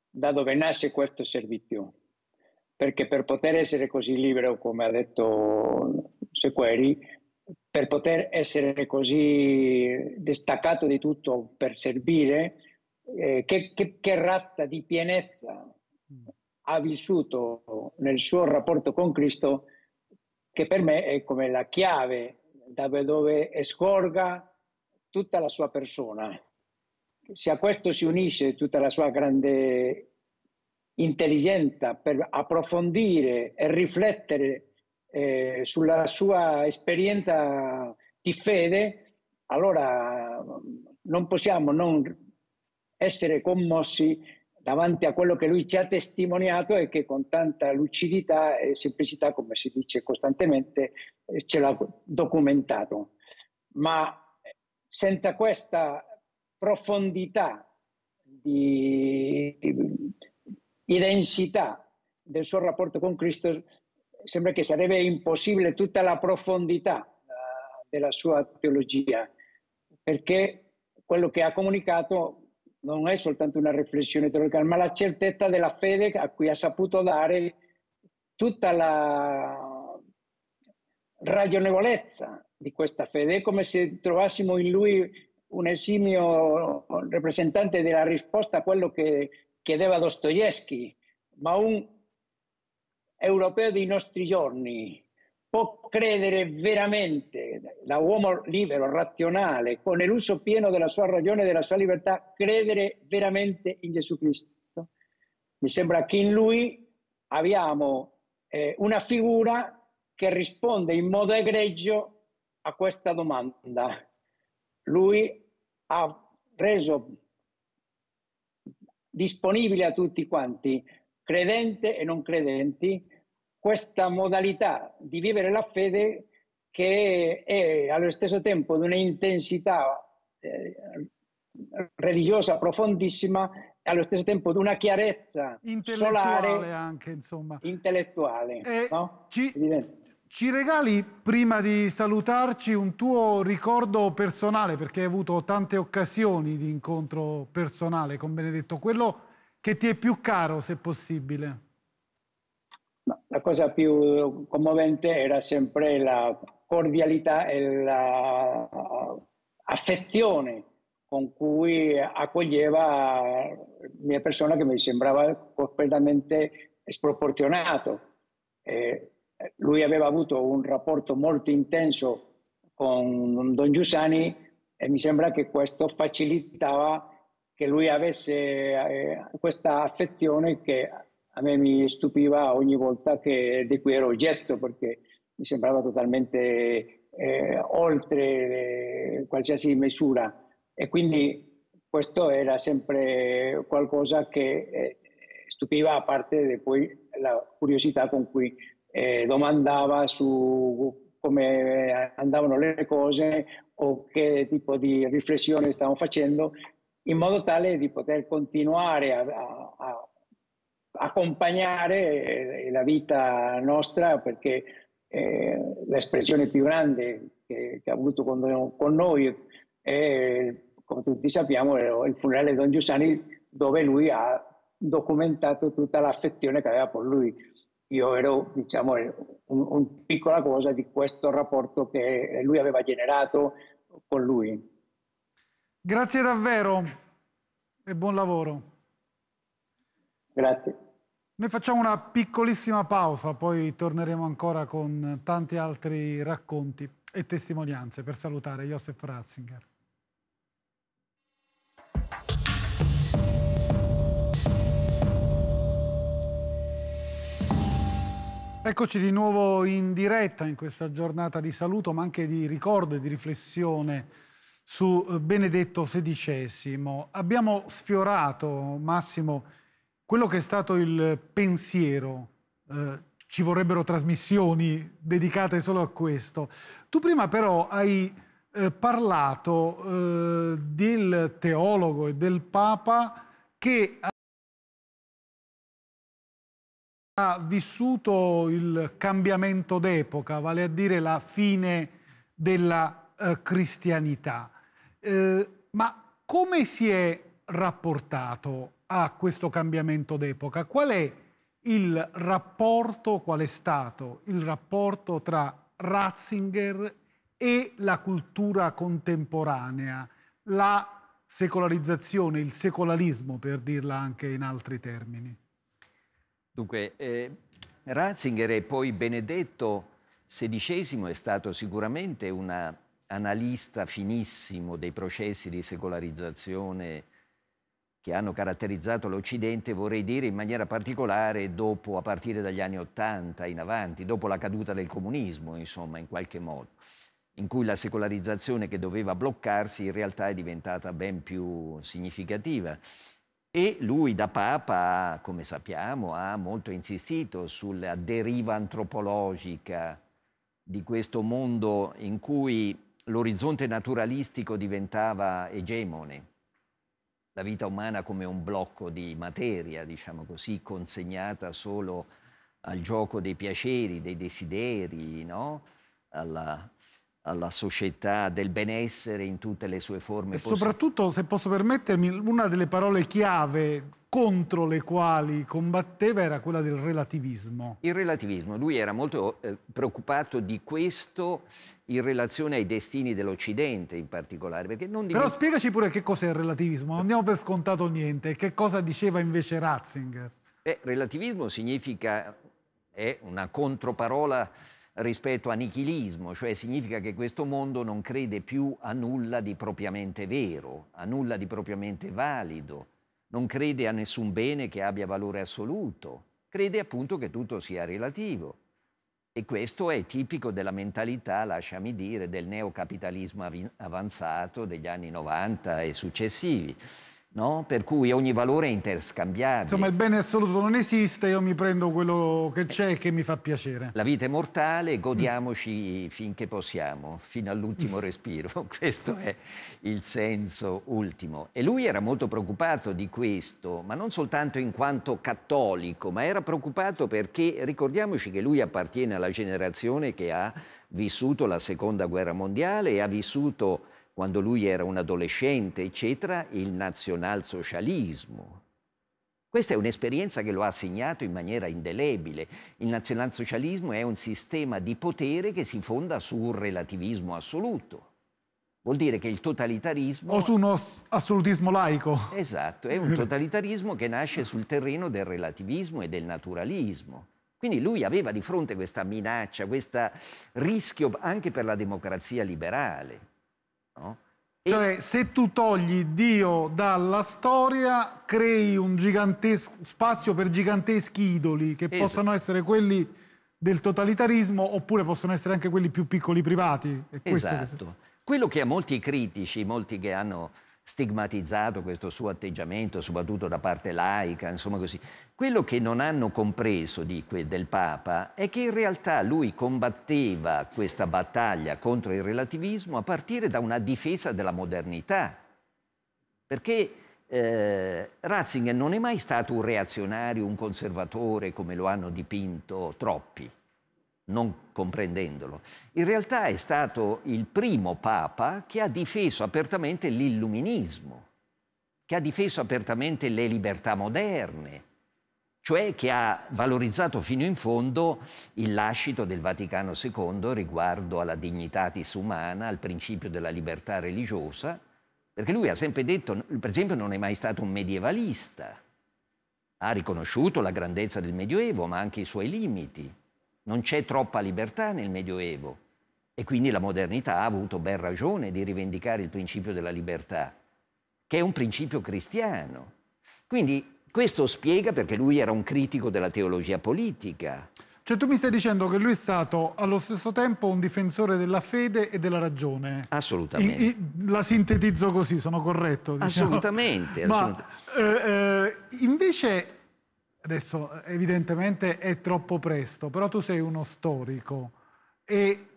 [SPEAKER 10] da dove nasce questo servizio. Perché per poter essere così libero, come ha detto Sequeri, per poter essere così distaccato di tutto, per servire, eh, che, che, che razza di pienezza mm. ha vissuto nel suo rapporto con Cristo che per me è come la chiave da dove scorga tutta la sua persona. Se a questo si unisce tutta la sua grande intelligenza per approfondire e riflettere eh, sulla sua esperienza di fede, allora mm, non possiamo non essere commossi davanti a quello che lui ci ha testimoniato e che con tanta lucidità e semplicità, come si dice costantemente, eh, ce l'ha documentato. Ma eh, senza questa profondità di, densità del suo rapporto con Cristo, sembra che sarebbe impossibile tutta la profondità
[SPEAKER 11] eh,
[SPEAKER 10] della sua teologia, perché quello che ha comunicato non è soltanto una riflessione teorica, ma la certezza della fede a cui ha saputo dare tutta la ragionevolezza di questa fede. È come se trovassimo in lui un esimio rappresentante della risposta a quello che chiedeva Dostoevsky, ma un europeo dei nostri giorni, può credere veramente da uomo libero, razionale, con l'uso pieno della sua ragione e della sua libertà, credere veramente in Gesù Cristo? Mi sembra che in lui abbiamo eh, una figura che risponde in modo egregio a questa domanda. Lui ha reso disponibile a tutti quanti, credente e non credenti, questa modalità di vivere la fede che è allo stesso tempo di un'intensità eh, religiosa profondissima e allo stesso tempo di una chiarezza solare
[SPEAKER 1] anche insomma intellettuale eh, no? ci, ci, regali prima di salutarci un tuo ricordo personale perché hai avuto tante occasioni di incontro personale con Benedetto quello che ti è più caro se possibile
[SPEAKER 10] cosa più commovente era sempre la cordialità e l'affezione la eh, con cui accoglieva la mia persona che mi sembrava completamente sproporzionato. Eh, lui aveva avuto un rapporto molto intenso con Don Giussani e mi sembra che questo facilitava che lui avesse eh, questa affezione che a me mi stupiva ogni volta che, di cui ero oggetto perché mi sembrava totalmente eh, oltre eh, qualsiasi misura e quindi questo era sempre qualcosa che eh, stupiva a parte di poi la curiosità con cui eh, domandava su come andavano le cose o che tipo di riflessione stavo facendo in modo tale di poter continuare a, a, a accompagnare eh, la vita nostra perché eh, l'espressione più grande che, che ha avuto con, con, noi è, come tutti sappiamo, il funerale di Don Giussani dove lui ha documentato tutta l'affezione che aveva per lui. Io ero, diciamo, un, un piccola cosa di questo rapporto che lui aveva generato con lui.
[SPEAKER 1] Grazie davvero e buon lavoro. Grazie. Noi facciamo una piccolissima pausa, poi torneremo ancora con tanti altri racconti e testimonianze per salutare Josef Ratzinger. Eccoci di nuovo in diretta in questa giornata di saluto, ma anche di ricordo e di riflessione su Benedetto XVI. Abbiamo sfiorato, Massimo, quello che è stato il pensiero. Eh, ci vorrebbero trasmissioni dedicate solo a questo. Tu prima però hai eh, parlato eh, del teologo e del Papa che ha vissuto il cambiamento d'epoca, vale a dire la fine della eh, cristianità. Eh, ma come si è rapportato a questo cambiamento d'epoca. Qual è il rapporto, qual è stato il rapporto tra Ratzinger e la cultura contemporanea, la secolarizzazione, il secolarismo per dirla anche in altri termini?
[SPEAKER 5] Dunque, eh, Ratzinger e poi Benedetto XVI è stato sicuramente un analista finissimo dei processi di secolarizzazione che hanno caratterizzato l'Occidente, vorrei dire in maniera particolare dopo, a partire dagli anni Ottanta in avanti, dopo la caduta del comunismo, insomma, in qualche modo, in cui la secolarizzazione che doveva bloccarsi in realtà è diventata ben più significativa. E lui da Papa, come sappiamo, ha molto insistito sulla deriva antropologica di questo mondo in cui l'orizzonte naturalistico diventava egemone la vita umana come un blocco di materia, diciamo così, consegnata solo al gioco dei piaceri, dei desideri, no? alla alla società del benessere in tutte le sue forme. E soprattutto,
[SPEAKER 1] se posso permettermi, una delle parole chiave contro le quali combatteva era quella del relativismo.
[SPEAKER 5] Il relativismo, lui era molto eh, preoccupato di questo in relazione ai destini dell'Occidente in particolare. Dimmi... Però
[SPEAKER 1] spiegaci pure che cos'è il relativismo, non diamo per scontato niente, che cosa diceva invece Ratzinger?
[SPEAKER 5] Beh, relativismo significa, è una controparola rispetto a nichilismo, cioè significa che questo mondo non crede più a nulla di propriamente vero, a nulla di propriamente valido, non crede a nessun bene che abbia valore assoluto, crede appunto che tutto sia relativo. E questo è tipico della mentalità, lasciami dire, del neocapitalismo avanzato degli anni 90 e successivi. No? Per cui ogni valore è interscambiabile. Insomma, il
[SPEAKER 1] bene assoluto non esiste, io mi prendo quello che c'è e che mi fa piacere.
[SPEAKER 5] La vita è mortale, godiamoci finché possiamo, fino all'ultimo respiro. Questo è il senso ultimo. E lui era molto preoccupato di questo, ma non soltanto in quanto cattolico, ma era preoccupato perché ricordiamoci che lui appartiene alla generazione che ha vissuto la seconda guerra mondiale e ha vissuto quando lui era un adolescente, eccetera, il nazionalsocialismo. Questa è un'esperienza che lo ha segnato in maniera indelebile. Il nazionalsocialismo è un sistema di potere che si fonda su un relativismo assoluto. Vuol dire che il totalitarismo... O su uno assolutismo laico. Esatto, è un totalitarismo che nasce sul terreno del relativismo e del naturalismo. Quindi lui aveva di fronte questa minaccia, questo rischio anche per la democrazia liberale. No?
[SPEAKER 1] Cioè, se tu
[SPEAKER 5] togli Dio
[SPEAKER 1] dalla storia, crei un gigantesco spazio per giganteschi idoli, che esatto. possano essere quelli del totalitarismo oppure possono essere anche quelli più piccoli privati. È esatto. Che
[SPEAKER 5] Quello che a molti critici, molti che hanno stigmatizzato questo suo atteggiamento, soprattutto da parte laica, insomma così. Quello che non hanno compreso di, del Papa è che in realtà lui combatteva questa battaglia contro il relativismo a partire da una difesa della modernità, perché eh, Ratzinger non è mai stato un reazionario, un conservatore come lo hanno dipinto troppi non comprendendolo. In realtà è stato il primo Papa che ha difeso apertamente l'illuminismo, che ha difeso apertamente le libertà moderne, cioè che ha valorizzato fino in fondo il lascito del Vaticano II riguardo alla dignitatis umana, al principio della libertà religiosa, perché lui ha sempre detto, per esempio, non è mai stato un medievalista, ha riconosciuto la grandezza del Medioevo, ma anche i suoi limiti non c'è troppa libertà nel Medioevo e quindi la modernità ha avuto ben ragione di rivendicare il principio della libertà, che è un principio cristiano. Quindi questo spiega perché lui era un critico della teologia politica.
[SPEAKER 1] Cioè tu mi stai dicendo che lui è stato allo stesso tempo un difensore della fede e della ragione.
[SPEAKER 5] Assolutamente. I, i,
[SPEAKER 1] la sintetizzo così, sono corretto. Diciamo.
[SPEAKER 5] Assolutamente. assolutamente.
[SPEAKER 1] Ma eh, eh, invece adesso eh, evidentemente è troppo presto, però tu sei uno storico. E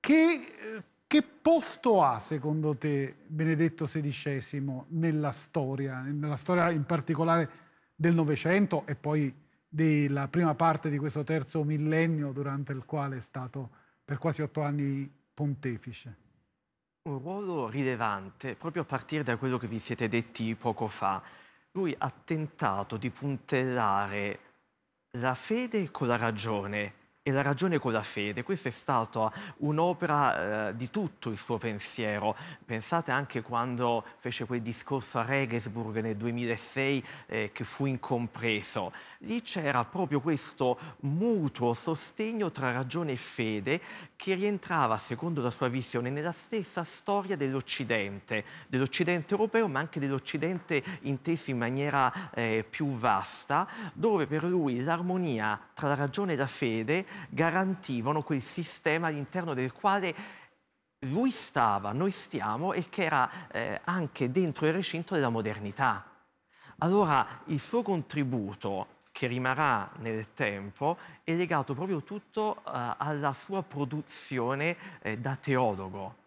[SPEAKER 1] che, eh, che posto ha secondo te Benedetto XVI nella storia, nella storia in particolare del Novecento e poi della prima parte di questo terzo millennio durante il quale è stato per quasi otto anni pontefice?
[SPEAKER 4] Un ruolo rilevante, proprio a partire da quello che vi siete detti poco fa lui ha tentato di puntellare la fede con la ragione e la ragione con la fede. Questa è stata un'opera eh, di tutto il suo pensiero. Pensate anche quando fece quel discorso a Regensburg nel 2006 eh, che fu incompreso. Lì c'era proprio questo mutuo sostegno tra ragione e fede che rientrava, secondo la sua visione, nella stessa storia dell'Occidente, dell'Occidente europeo ma anche dell'Occidente inteso in maniera eh, più vasta, dove per lui l'armonia tra la ragione e la fede garantivano quel sistema all'interno del quale lui stava, noi stiamo e che era eh, anche dentro il recinto della modernità. Allora il suo contributo che rimarrà nel tempo è legato proprio tutto eh, alla sua produzione eh, da teologo,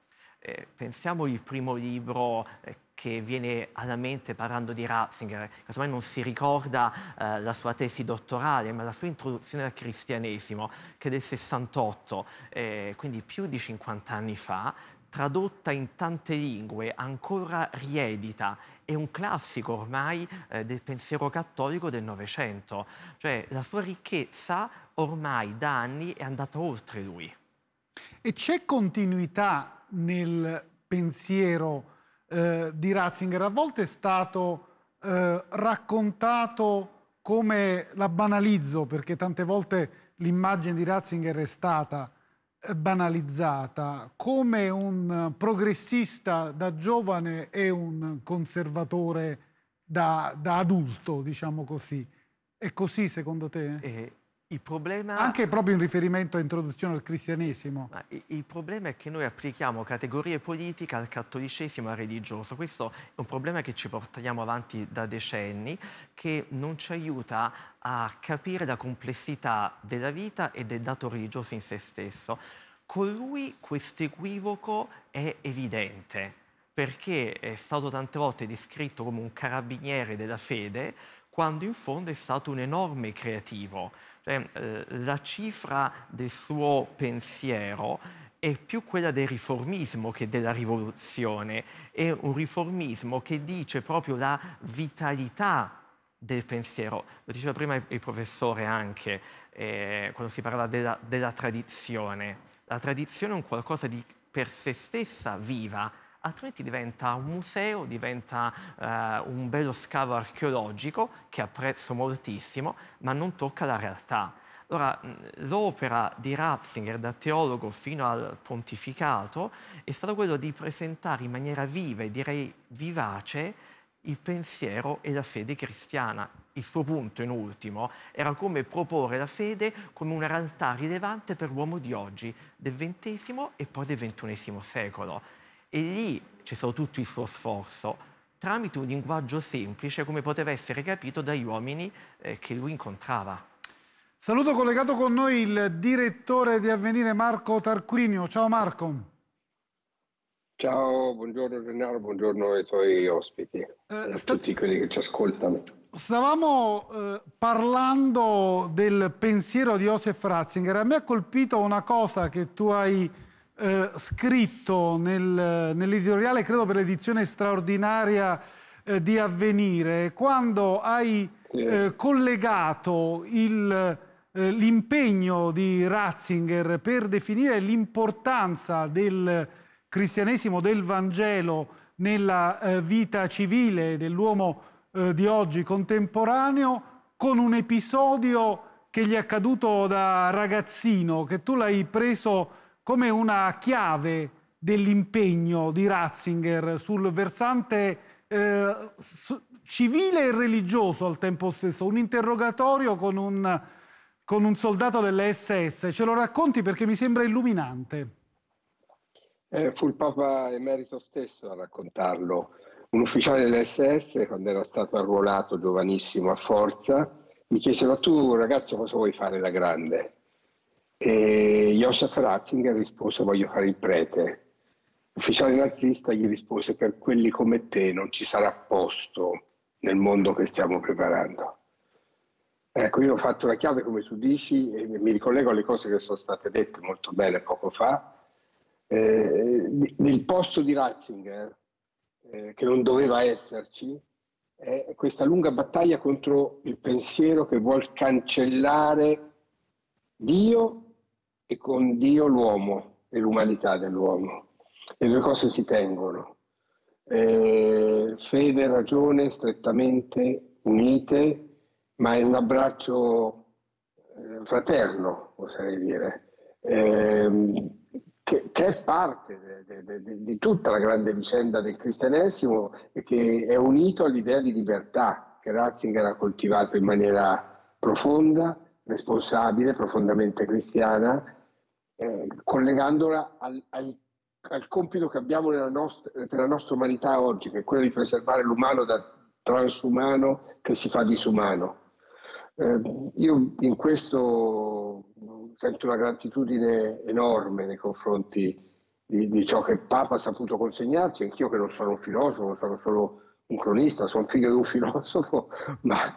[SPEAKER 4] eh, pensiamo il primo libro eh, che viene alla mente parlando di Ratzinger, casomai non si ricorda eh, la sua tesi dottorale, ma la sua introduzione al cristianesimo, che è del 68, eh, quindi più di 50 anni fa, tradotta in tante lingue, ancora riedita, è un classico ormai eh, del pensiero cattolico del Novecento, cioè la sua ricchezza ormai da anni è andata oltre lui. E c'è
[SPEAKER 1] continuità nel pensiero eh, di Ratzinger a volte è stato eh, raccontato come la banalizzo, perché tante volte l'immagine di Ratzinger è stata eh, banalizzata, come un progressista da giovane e un conservatore da, da adulto, diciamo così. È così secondo te? Eh, il problema... Anche proprio in riferimento a introduzione al cristianesimo.
[SPEAKER 4] il problema è che noi applichiamo categorie politiche al cattolicesimo e al religioso. Questo è un problema che ci portiamo avanti da decenni, che non ci aiuta a capire la complessità della vita e del dato religioso in se stesso. Con lui questo equivoco è evidente, perché è stato tante volte descritto come un carabiniere della fede, quando in fondo è stato un enorme creativo cioè, eh, la cifra del suo pensiero è più quella del riformismo che della rivoluzione, è un riformismo che dice proprio la vitalità del pensiero. Lo diceva prima il professore anche, eh, quando si parlava della, della tradizione. La tradizione è un qualcosa di per se stessa viva, altrimenti diventa un museo, diventa eh, un bello scavo archeologico che apprezzo moltissimo, ma non tocca la realtà. Allora, l'opera di Ratzinger da teologo fino al pontificato è stato quello di presentare in maniera viva e direi vivace il pensiero e la fede cristiana. Il suo punto, in ultimo, era come proporre la fede come una realtà rilevante per l'uomo di oggi, del XX e poi del XXI secolo. E lì c'è stato tutto il suo sforzo tramite un linguaggio semplice come poteva essere capito dagli uomini eh, che lui incontrava.
[SPEAKER 1] Saluto collegato con noi il direttore di Avvenire Marco Tarquinio. Ciao Marco.
[SPEAKER 12] Ciao, buongiorno Gennaro, buongiorno ai tuoi ospiti, eh, a tutti quelli che ci ascoltano.
[SPEAKER 1] Stavamo eh, parlando del pensiero di Josef Ratzinger. A me ha colpito una cosa che tu hai eh, scritto nel, nell'editoriale, credo per l'edizione straordinaria eh, di Avvenire, quando hai eh, collegato eh, l'impegno di Ratzinger per definire l'importanza del cristianesimo, del Vangelo nella eh, vita civile dell'uomo di oggi contemporaneo con un episodio che gli è accaduto da ragazzino, che tu l'hai preso come una chiave dell'impegno di Ratzinger sul versante eh, civile e religioso al tempo stesso, un interrogatorio con un, con un soldato dell'SS. Ce lo racconti perché mi sembra illuminante.
[SPEAKER 12] Eh, fu il Papa Emerito stesso a raccontarlo. Un ufficiale dell'SS, quando era stato arruolato giovanissimo a forza, gli chiese, ma tu ragazzo cosa vuoi fare da grande? E Joseph Ratzinger rispose voglio fare il prete. L'ufficiale nazista gli rispose per quelli come te non ci sarà posto nel mondo che stiamo preparando. Ecco, io ho fatto la chiave come tu dici e mi ricollego alle cose che sono state dette molto bene poco fa. Eh, nel posto di Ratzinger, eh, che non doveva esserci, è questa lunga battaglia contro il pensiero che vuol cancellare Dio e con Dio l'uomo e l'umanità dell'uomo. Le due cose si tengono. Eh, fede e ragione strettamente unite, ma è un abbraccio eh, fraterno, oserei dire, eh, che, che, è parte di tutta la grande vicenda del cristianesimo e che è unito all'idea di libertà che Ratzinger ha coltivato in maniera profonda, responsabile, profondamente cristiana eh, collegandola al, al, al, compito che abbiamo nostra, per la nostra umanità oggi, che è quello di preservare l'umano dal transumano che si fa disumano. Eh, io in questo sento una gratitudine enorme nei confronti di, di ciò che Papa ha saputo consegnarci, anch'io che non sono un filosofo, sono solo un cronista, sono figlio di un filosofo, ma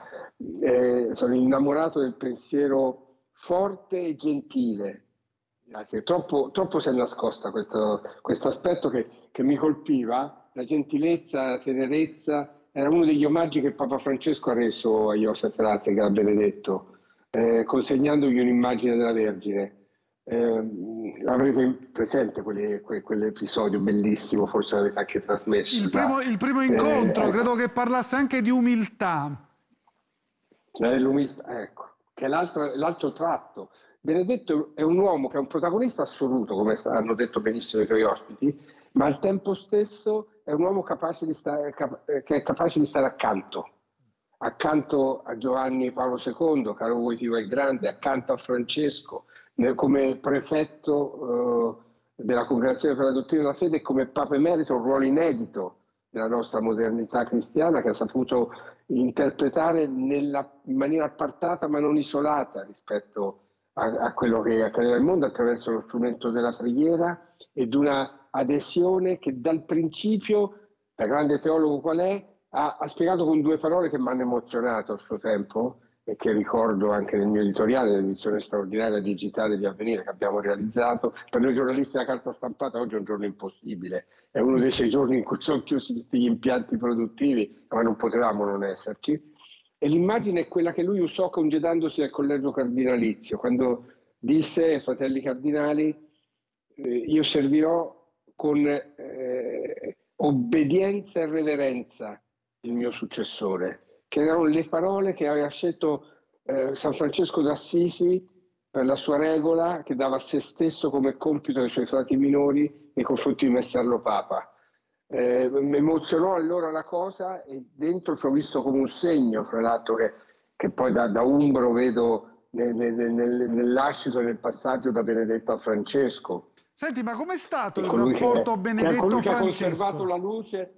[SPEAKER 12] eh, sono innamorato del pensiero forte e gentile Grazie, troppo, troppo si è nascosta questo aspetto che, che, mi colpiva, la gentilezza, la tenerezza, era uno degli omaggi che Papa Francesco ha reso a Joseph Ratzinger, a Benedetto, eh, consegnandogli un'immagine della Vergine. Eh, avrete presente quelle, que, quell'episodio bellissimo, forse l'avete anche trasmesso. Il primo, il primo incontro, eh, credo ecco.
[SPEAKER 1] che parlasse anche di umiltà. Eh, l'umiltà, ecco, che è l'altro
[SPEAKER 12] tratto Benedetto è un uomo che è un protagonista assoluto, come hanno detto benissimo i tuoi ospiti, ma al tempo stesso è un uomo capace di stare, eh, che è capace di stare accanto, accanto a Giovanni Paolo II, caro Voitiva il Grande, accanto a Francesco, come prefetto eh, della Congregazione per la Dottrina della Fede e come Papa Emerito, un ruolo inedito della nostra modernità cristiana che ha saputo interpretare nella, in maniera appartata ma non isolata rispetto a a, a quello che accadeva nel mondo attraverso lo strumento della preghiera e di una adesione che dal principio, da grande teologo qual è, ha, ha spiegato con due parole che mi hanno emozionato al suo tempo e che ricordo anche nel mio editoriale, l'edizione straordinaria digitale di Avvenire che abbiamo realizzato. Per noi giornalisti la carta stampata oggi è un giorno impossibile, è uno dei sei giorni in cui sono chiusi tutti gli impianti produttivi, ma non potevamo non esserci. E l'immagine è quella che lui usò congedandosi al collegio cardinalizio, quando disse ai fratelli cardinali, eh, io servirò con eh, obbedienza e reverenza il mio successore, che erano le parole che aveva scelto eh, San Francesco d'Assisi per la sua regola che dava a se stesso come compito ai suoi frati minori nei confronti di Messerlo Papa eh, mi emozionò allora la cosa e dentro ci ho visto come un segno, fra l'altro che, che poi da, da, umbro vedo nel, nel, nel, nell'ascito e nel passaggio da Benedetto a Francesco.
[SPEAKER 1] Senti, ma com'è stato il rapporto Benedetto Francesco? Che ha conservato la luce,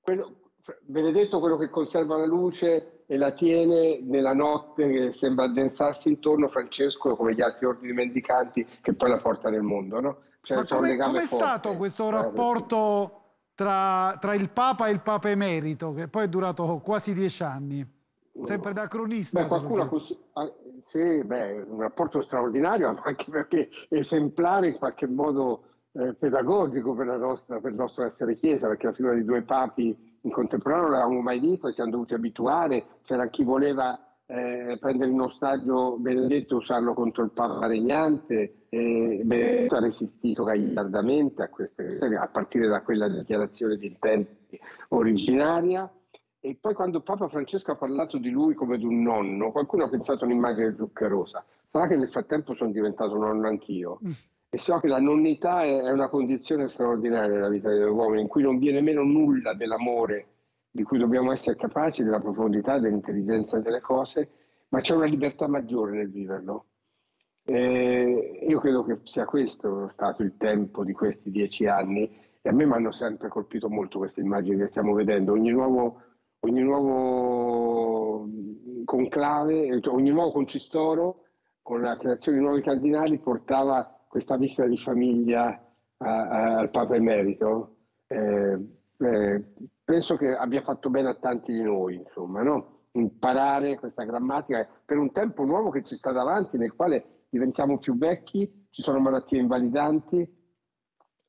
[SPEAKER 1] quello,
[SPEAKER 12] Benedetto quello che conserva la luce e la tiene nella notte che sembra addensarsi intorno, Francesco come gli altri ordini mendicanti che poi la porta nel mondo, no? Cioè, ma come, com'è forte. stato
[SPEAKER 1] questo eh, rapporto tra, tra, il Papa e il Papa Emerito, che poi è durato quasi dieci anni, sempre da cronista. Beh, qualcuno così,
[SPEAKER 12] ah, sì, beh, un rapporto straordinario, anche perché esemplare in qualche modo eh, pedagogico per, nostra, per, il nostro essere Chiesa, perché la figura di due papi in contemporanea non l'avevamo mai vista, ci siamo dovuti abituare, c'era chi voleva eh, prendere in ostaggio Benedetto, usarlo contro il Papa regnante. e Benedetto ha resistito gagliardamente a queste questioni a partire da quella dichiarazione di intenti originaria. E poi quando Papa Francesco ha parlato di lui come di un nonno, qualcuno ha pensato un'immagine zuccherosa. Sarà che nel frattempo sono diventato nonno anch'io. E so che la nonnità è una condizione straordinaria nella vita degli uomini, in cui non viene meno nulla dell'amore di cui dobbiamo essere capaci, della profondità, dell'intelligenza delle cose, ma c'è una libertà maggiore nel viverlo. E eh, io credo che sia questo stato il tempo di questi dieci anni e a me mi hanno sempre colpito molto queste immagini che stiamo vedendo, ogni nuovo, ogni nuovo mm, conclave, ogni nuovo concistoro con la creazione di nuovi cardinali portava questa vista di famiglia a, eh, a, eh, al Papa Emerito. Eh, eh, penso che abbia fatto bene a tanti di noi, insomma, no? imparare questa grammatica per un tempo nuovo che ci sta davanti, nel quale diventiamo più vecchi, ci sono malattie invalidanti,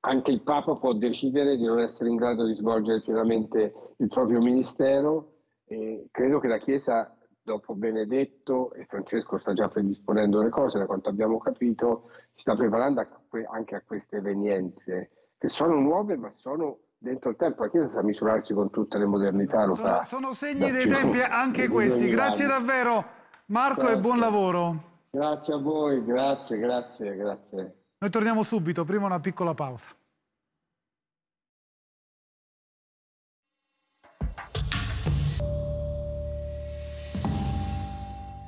[SPEAKER 12] anche il Papa può decidere di non essere in grado di svolgere pienamente il proprio ministero. E credo che la Chiesa, dopo Benedetto, e Francesco sta già predisponendo le cose, da quanto abbiamo capito, si sta preparando anche a queste evenienze, che sono nuove ma sono dentro il tempo, la Chiesa sa misurarsi con tutte le modernità. Lo sono, fa sono
[SPEAKER 1] segni dei tempi anche questi. Grazie anni. davvero Marco grazie. e buon certo. lavoro.
[SPEAKER 12] Grazie a voi, grazie, grazie, grazie.
[SPEAKER 1] Noi torniamo subito, prima una piccola pausa.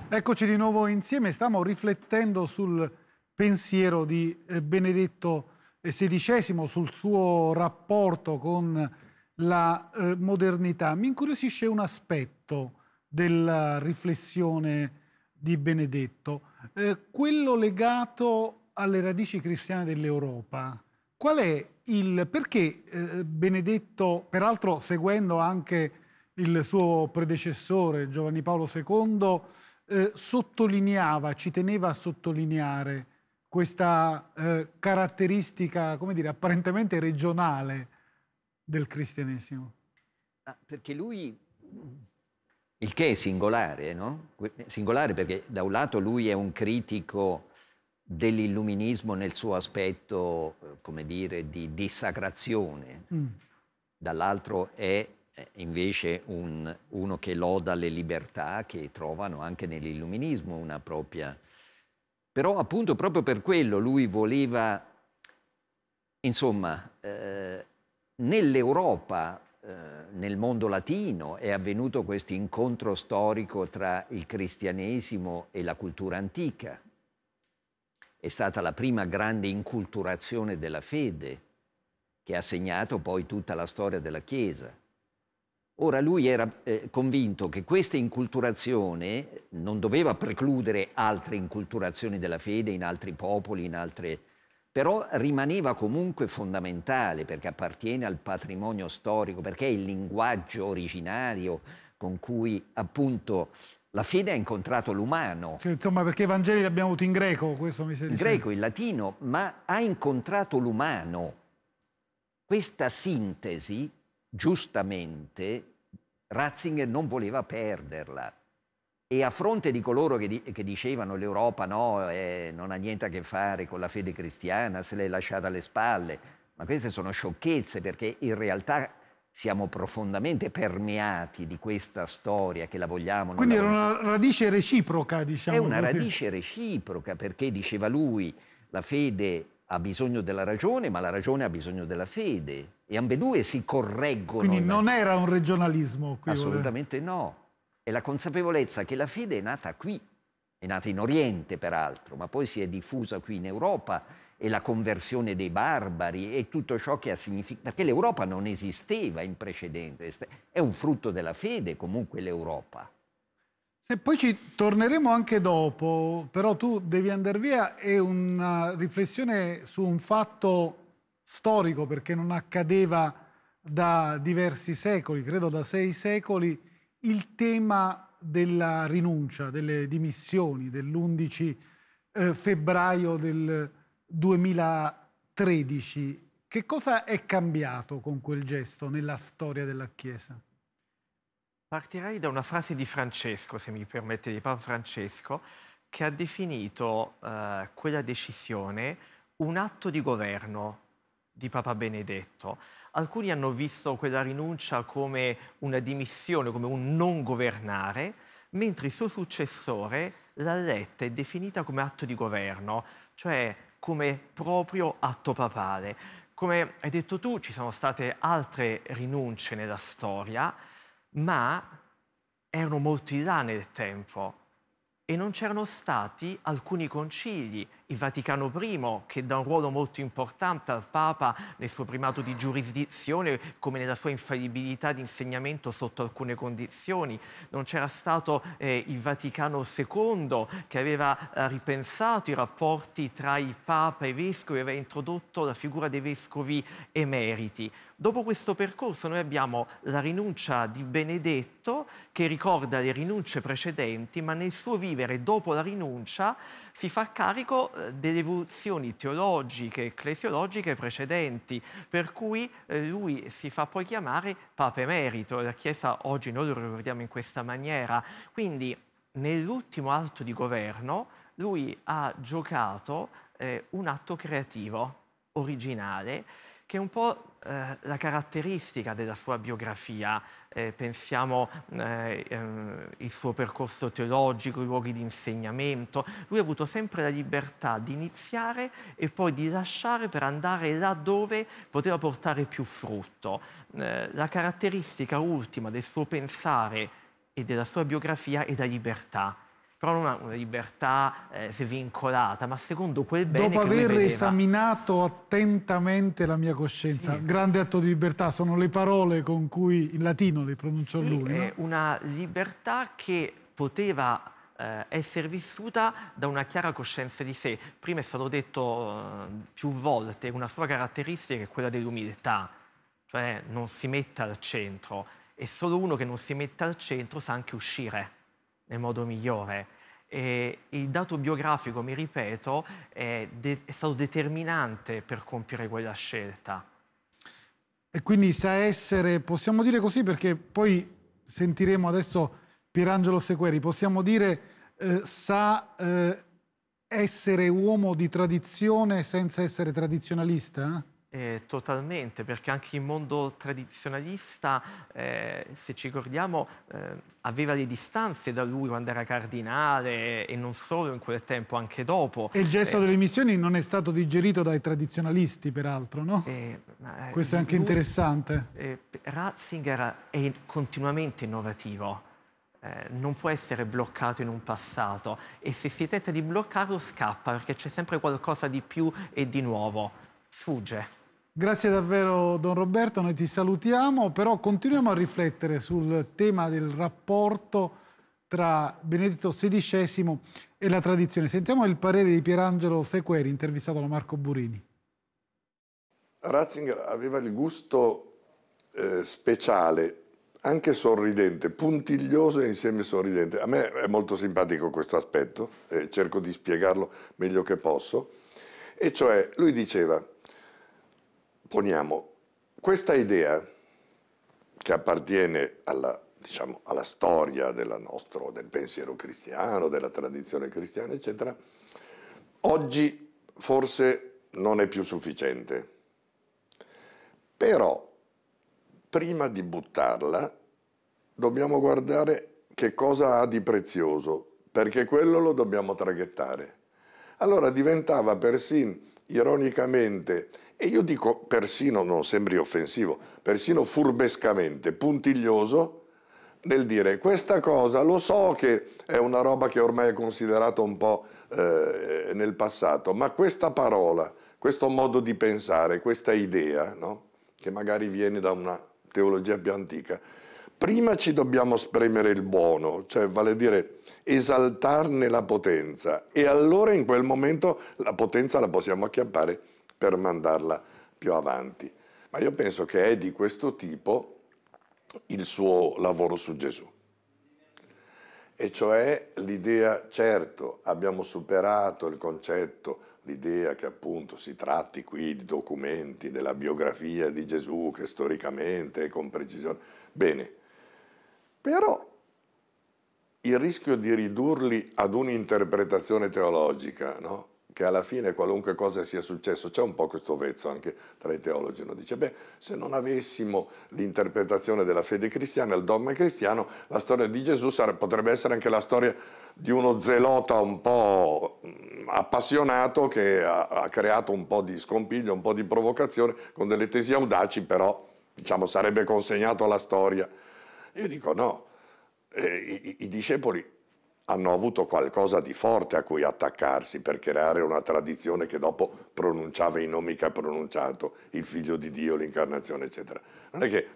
[SPEAKER 1] Eccoci di nuovo insieme, stiamo riflettendo sul pensiero di eh, Benedetto XVI sul suo rapporto con la eh, modernità, mi incuriosisce un aspetto della riflessione di Benedetto, eh, quello legato alle radici cristiane dell'Europa. Qual è il perché eh, Benedetto, peraltro seguendo anche il suo predecessore Giovanni Paolo II, eh, sottolineava, ci teneva a sottolineare questa eh, caratteristica, come dire, apparentemente regionale del cristianesimo?
[SPEAKER 5] Ah, perché lui, il che è singolare, no? Eh, singolare perché da un lato lui è un critico dell'illuminismo nel suo aspetto, eh, come dire, di dissacrazione, mm. dall'altro è eh, invece un, uno che loda le libertà che trovano anche nell'illuminismo una propria però appunto proprio per quello lui voleva, insomma, eh, nell'Europa, eh, nel mondo latino è avvenuto questo incontro storico tra il cristianesimo e la cultura antica. È stata la prima grande inculturazione della fede che ha segnato poi tutta la storia della Chiesa. Ora lui era eh, convinto che questa inculturazione non doveva precludere altre inculturazioni della fede in altri popoli, in altre... però rimaneva comunque fondamentale perché appartiene al patrimonio storico, perché è il linguaggio originario con cui appunto la fede ha incontrato l'umano.
[SPEAKER 1] Cioè, insomma, perché i Vangeli li abbiamo
[SPEAKER 5] avuti in greco, questo mi stai dicendo. In greco, in latino, ma ha incontrato l'umano. Questa sintesi giustamente, Ratzinger non voleva perderla. E a fronte di coloro che, di, che dicevano l'Europa no, eh, non ha niente a che fare con la fede cristiana, se l'è lasciata alle spalle, ma queste sono sciocchezze perché in realtà siamo profondamente permeati di questa storia che la vogliamo. Quindi era
[SPEAKER 1] una radice reciproca, diciamo. È una così. radice
[SPEAKER 5] reciproca perché diceva lui la fede ha bisogno della ragione, ma la ragione ha bisogno della fede e ambedue si correggono. Quindi non
[SPEAKER 1] era un regionalismo. Qui assolutamente
[SPEAKER 5] vuole... no. È la consapevolezza che la fede è nata qui, è nata in Oriente peraltro, ma poi si è diffusa qui in Europa e la conversione dei barbari e tutto ciò che ha significato, perché l'Europa non esisteva in precedenza, è un frutto della fede comunque l'Europa.
[SPEAKER 1] Se poi ci torneremo anche dopo, però tu devi andare via, è una riflessione su un fatto storico perché non accadeva da diversi secoli, credo da sei secoli, il tema della rinuncia, delle dimissioni dell'11 eh, febbraio del 2013. Che cosa è cambiato con quel gesto nella storia della Chiesa?
[SPEAKER 4] Partirei da una frase di Francesco, se mi permette, di Papa Francesco, che ha definito eh, quella decisione un atto di governo di Papa Benedetto. Alcuni hanno visto quella rinuncia come una dimissione, come un non governare, mentre il suo successore l'ha letta e definita come atto di governo, cioè come proprio atto papale. Come hai detto tu, ci sono state altre rinunce nella storia, ma erano molti là nel tempo e non c'erano stati alcuni concili il Vaticano I, che dà un ruolo molto importante al Papa nel suo primato di giurisdizione, come nella sua infallibilità di insegnamento sotto alcune condizioni. Non c'era stato eh, il Vaticano II, che aveva eh, ripensato i rapporti tra il Papa e i vescovi, aveva introdotto la figura dei vescovi emeriti. Dopo questo percorso noi abbiamo la rinuncia di Benedetto, che ricorda le rinunce precedenti, ma nel suo vivere dopo la rinuncia si fa carico delle evoluzioni teologiche ecclesiologiche precedenti, per cui eh, lui si fa poi chiamare Papa Emerito. La Chiesa oggi noi lo ricordiamo in questa maniera. Quindi nell'ultimo atto di governo lui ha giocato eh, un atto creativo, originale, che è un po' eh, la caratteristica della sua biografia. Eh, pensiamo al eh, ehm, suo percorso teologico, i luoghi di insegnamento. Lui ha avuto sempre la libertà di iniziare e poi di lasciare per andare là dove poteva portare più frutto. Eh, la caratteristica ultima del suo pensare e della sua biografia è la libertà però una, una libertà eh, svincolata, ma secondo quel bene Dopo aver
[SPEAKER 1] esaminato attentamente la mia coscienza, sì. grande atto di libertà, sono le parole con cui in latino le pronunciò sì, lui. No?
[SPEAKER 4] Una libertà che poteva eh, essere vissuta da una chiara coscienza di sé. Prima è stato detto eh, più volte, una sua caratteristica è quella dell'umiltà, cioè non si mette al centro e solo uno che non si mette al centro sa anche uscire nel modo migliore eh, il dato biografico, mi ripeto, è, è stato determinante per compiere quella scelta.
[SPEAKER 1] E quindi sa essere, possiamo dire così perché poi sentiremo adesso Pierangelo Sequeri, possiamo dire eh, sa eh, essere uomo di tradizione senza essere tradizionalista?
[SPEAKER 4] Eh, totalmente, perché anche il mondo tradizionalista, eh, se ci ricordiamo, eh, aveva le distanze da lui quando era cardinale e non solo in quel tempo, anche dopo. E il gesto eh, delle
[SPEAKER 1] missioni non è stato digerito dai tradizionalisti, peraltro, no? Eh,
[SPEAKER 4] eh, Questo è anche lui, interessante. Ratzinger è continuamente innovativo. non può essere bloccato in un passato e se si tenta di bloccarlo scappa perché c'è sempre qualcosa di più e di nuovo. Sfugge.
[SPEAKER 1] Grazie davvero Don Roberto, noi ti salutiamo, però continuiamo a riflettere sul tema del rapporto tra Benedetto XVI e la tradizione. Sentiamo il parere di Pierangelo Sequeri, intervistato da Marco Burini.
[SPEAKER 9] Ratzinger aveva il gusto eh, speciale, anche sorridente, puntiglioso e insieme sorridente. A me è molto simpatico questo aspetto, eh, cerco di spiegarlo meglio che posso. E cioè, lui diceva, poniamo questa idea che appartiene alla, diciamo, alla storia nostro, del pensiero cristiano, della tradizione cristiana, eccetera, oggi forse non è più sufficiente. Però, prima di buttarla, dobbiamo guardare che cosa ha di prezioso, perché quello lo dobbiamo traghettare. Allora diventava persino ironicamente, e io dico persino, non sembri offensivo, persino furbescamente, puntiglioso, nel dire questa cosa lo so che è una roba che ormai è considerata un po' eh, nel passato, ma questa parola, questo modo di pensare, questa idea, no? che magari viene da una teologia più antica, prima ci dobbiamo spremere il buono, cioè vale a dire esaltarne la potenza e allora in quel momento la potenza la possiamo acchiappare per mandarla più avanti. Ma io penso che è di questo tipo il suo lavoro su Gesù. E cioè l'idea, certo, abbiamo superato il concetto, l'idea che appunto si tratti qui di documenti, della biografia di Gesù, che storicamente, è con precisione... Bene, però il rischio di ridurli ad un'interpretazione teologica, no? che alla fine qualunque cosa sia successo, c'è un po' questo vezzo anche tra i teologi, uno dice, beh, se non avessimo l'interpretazione della fede cristiana, il dogma cristiano, la storia di Gesù sarebbe, potrebbe essere anche la storia di uno zelota un po' mm, appassionato che ha, ha creato un po' di scompiglio, un po' di provocazione, con delle tesi audaci, però diciamo, sarebbe consegnato alla storia io dico no, eh, i, i discepoli hanno avuto qualcosa di forte a cui attaccarsi per creare una tradizione che dopo pronunciava i nomi che ha pronunciato, il figlio di Dio, l'incarnazione, eccetera. Non è che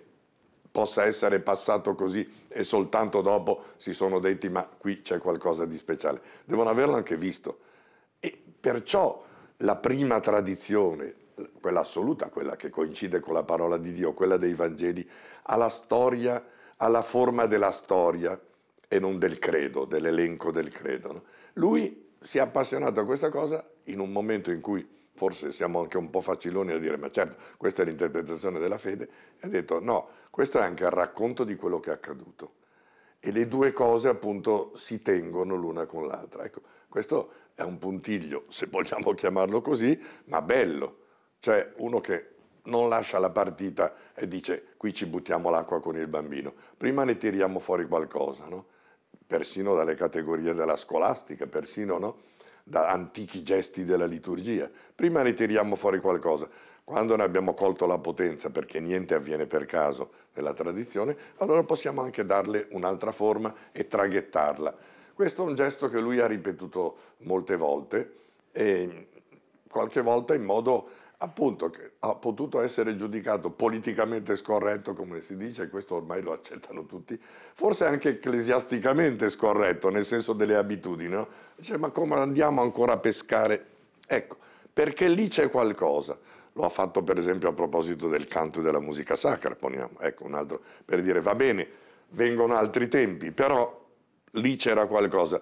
[SPEAKER 9] possa essere passato così e soltanto dopo si sono detti ma qui c'è qualcosa di speciale. Devono averlo anche visto. E perciò la prima tradizione, quella assoluta, quella che coincide con la parola di Dio, quella dei Vangeli, ha la storia alla forma della storia e non del credo, dell'elenco del credo. No? Lui si è appassionato a questa cosa in un momento in cui forse siamo anche un po' faciloni a dire, ma certo, questa è l'interpretazione della fede, e ha detto no, questo è anche il racconto di quello che è accaduto. E le due cose appunto si tengono l'una con l'altra. Ecco, questo è un puntiglio, se vogliamo chiamarlo così, ma bello. Cioè uno che non lascia la partita e dice qui ci buttiamo l'acqua con il bambino, prima ne tiriamo fuori qualcosa, no? persino dalle categorie della scolastica, persino no? da antichi gesti della liturgia, prima ne tiriamo fuori qualcosa. Quando ne abbiamo colto la potenza, perché niente avviene per caso nella tradizione, allora possiamo anche darle un'altra forma e traghettarla. Questo è un gesto che lui ha ripetuto molte volte e qualche volta in modo appunto che ha potuto essere giudicato politicamente scorretto, come si dice, e questo ormai lo accettano tutti, forse anche ecclesiasticamente scorretto, nel senso delle abitudini, no? Dice, ma come andiamo ancora a pescare? Ecco, perché lì c'è qualcosa. Lo ha fatto per esempio a proposito del canto e della musica sacra, poniamo, ecco un altro, per dire, va bene, vengono altri tempi, però lì c'era qualcosa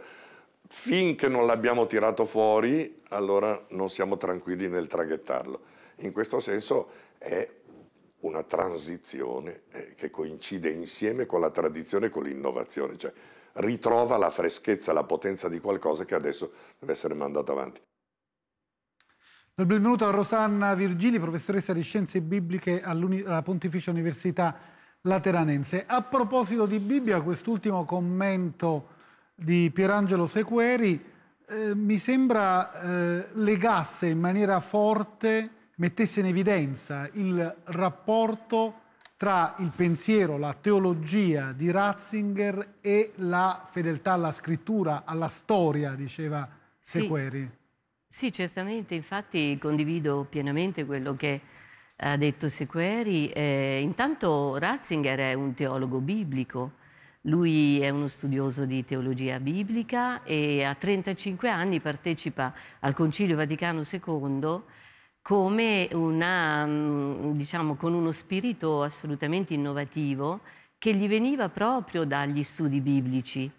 [SPEAKER 9] finché non l'abbiamo tirato fuori, allora non siamo tranquilli nel traghettarlo. In questo senso è una transizione eh, che coincide insieme con la tradizione e con l'innovazione, cioè ritrova la freschezza, la potenza di qualcosa che adesso deve essere mandato
[SPEAKER 1] avanti. Il benvenuto a Rosanna Virgili, professoressa di scienze bibliche alla Pontificia Università Lateranense. A proposito di Bibbia, quest'ultimo commento di Pierangelo Sequeri eh, mi sembra eh, legasse in maniera forte, mettesse in evidenza il rapporto tra il pensiero, la teologia di Ratzinger e la fedeltà alla scrittura, alla storia, diceva Sequeri.
[SPEAKER 2] Sì, sì certamente, infatti condivido pienamente quello che ha detto Sequeri. Eh, intanto Ratzinger è un teologo biblico, lui è uno studioso di teologia biblica e a 35 anni partecipa al Concilio Vaticano II come una, mm, diciamo, con uno spirito assolutamente innovativo che gli veniva proprio dagli studi biblici.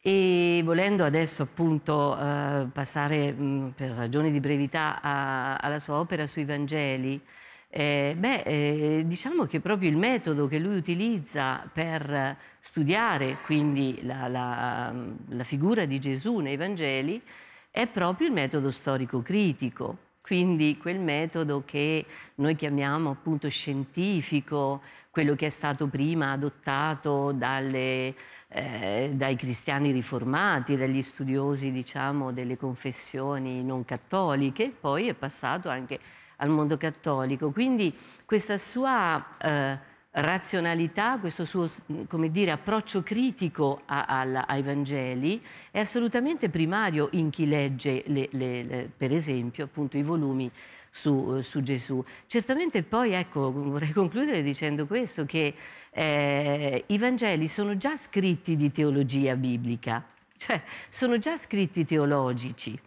[SPEAKER 2] E volendo adesso appunto eh, passare mh, mm, per ragioni di brevità a, alla sua opera sui Vangeli, eh, beh, eh, diciamo che proprio il metodo che lui utilizza per studiare quindi la, la, la figura di Gesù nei Vangeli è proprio il metodo storico-critico, quindi quel metodo che noi chiamiamo appunto scientifico, quello che è stato prima adottato dalle, eh, dai cristiani riformati, dagli studiosi diciamo delle confessioni non cattoliche, poi è passato anche al mondo cattolico. Quindi questa sua eh, razionalità, questo suo dire, approccio critico a, a, ai Vangeli è assolutamente primario in chi legge, le, le, le, per esempio, appunto, i volumi su, su, Gesù. Certamente poi, ecco, vorrei concludere dicendo questo, che eh, i Vangeli sono già scritti di teologia biblica, cioè sono già scritti teologici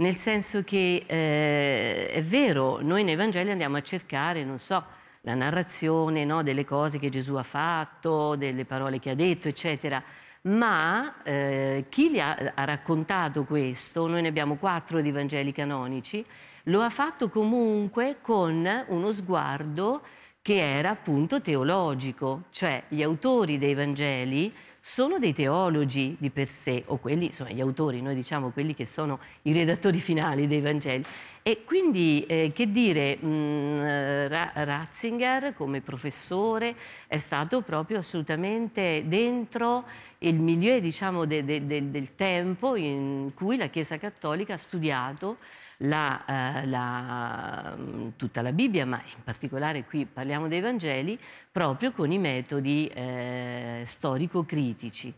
[SPEAKER 2] nel senso che eh, è vero, noi nei Vangeli andiamo a cercare, non so, la narrazione no, delle cose che Gesù ha fatto, delle parole che ha detto, eccetera, ma eh, chi gli ha, ha raccontato questo, noi ne abbiamo quattro di Vangeli canonici, lo ha fatto comunque con uno sguardo che era appunto teologico, cioè gli autori dei Vangeli sono dei teologi di per sé, o quelli, insomma, gli autori, noi diciamo quelli che sono i redattori finali dei Vangeli. E quindi, eh, che dire, mh, mm, eh, Ra Ratzinger come professore è stato proprio assolutamente dentro il milieu, diciamo, de de del, del tempo in cui la Chiesa Cattolica ha studiato la, eh, la, mm, tutta la Bibbia, ma in particolare qui parliamo dei Vangeli, proprio con i metodi eh, storico-critici.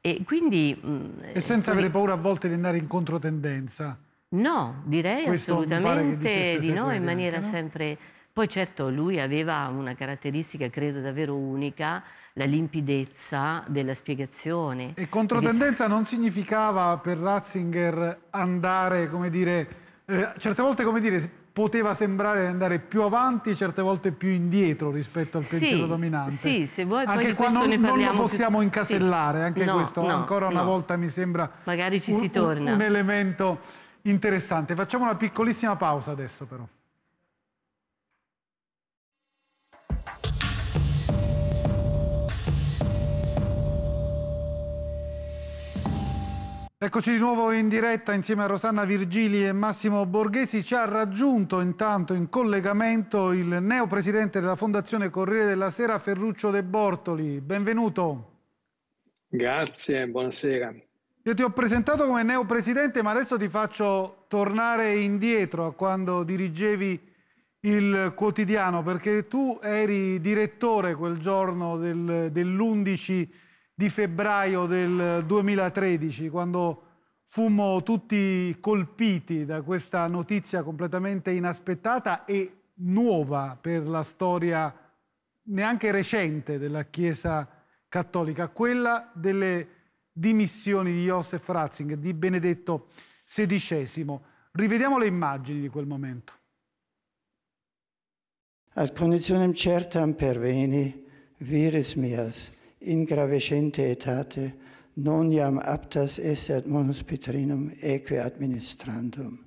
[SPEAKER 2] E, quindi, mm, eh, e senza avere
[SPEAKER 1] paura a volte di andare in controtendenza?
[SPEAKER 2] No, direi Questo assolutamente di no, in maniera no? sempre... Poi certo lui aveva una caratteristica, credo davvero unica, la limpidezza della spiegazione. E controtendenza
[SPEAKER 1] perché... non significava per Ratzinger andare, come dire, eh, certe volte, come dire, poteva sembrare andare più avanti, certe volte più indietro rispetto al pensiero sì, dominante. Sì, se vuoi anche qua non, non, lo possiamo più... incasellare, sì. anche no, questo no, ancora no. una volta mi sembra Magari ci un, si torna. un elemento interessante. Facciamo una piccolissima pausa adesso però. Eccoci di nuovo in diretta insieme a Rosanna Virgili e Massimo Borghesi. Ci ha raggiunto intanto in collegamento il neopresidente della Fondazione Corriere della Sera, Ferruccio De Bortoli. Benvenuto.
[SPEAKER 11] Grazie, buonasera.
[SPEAKER 1] Io ti ho presentato come neopresidente, ma adesso ti faccio tornare indietro a quando dirigevi il quotidiano, perché tu eri direttore quel giorno del, dell'11 di febbraio del 2013, quando fummo tutti colpiti da questa notizia completamente inaspettata e nuova per la storia neanche recente della Chiesa cattolica, quella delle dimissioni di Joseph Ratzinger, di Benedetto XVI. Rivediamo le immagini di quel momento.
[SPEAKER 3] Ad condizionem certam veni, viris mias, in gravescente etate non iam aptas esse ad monus petrinum eque administrandum.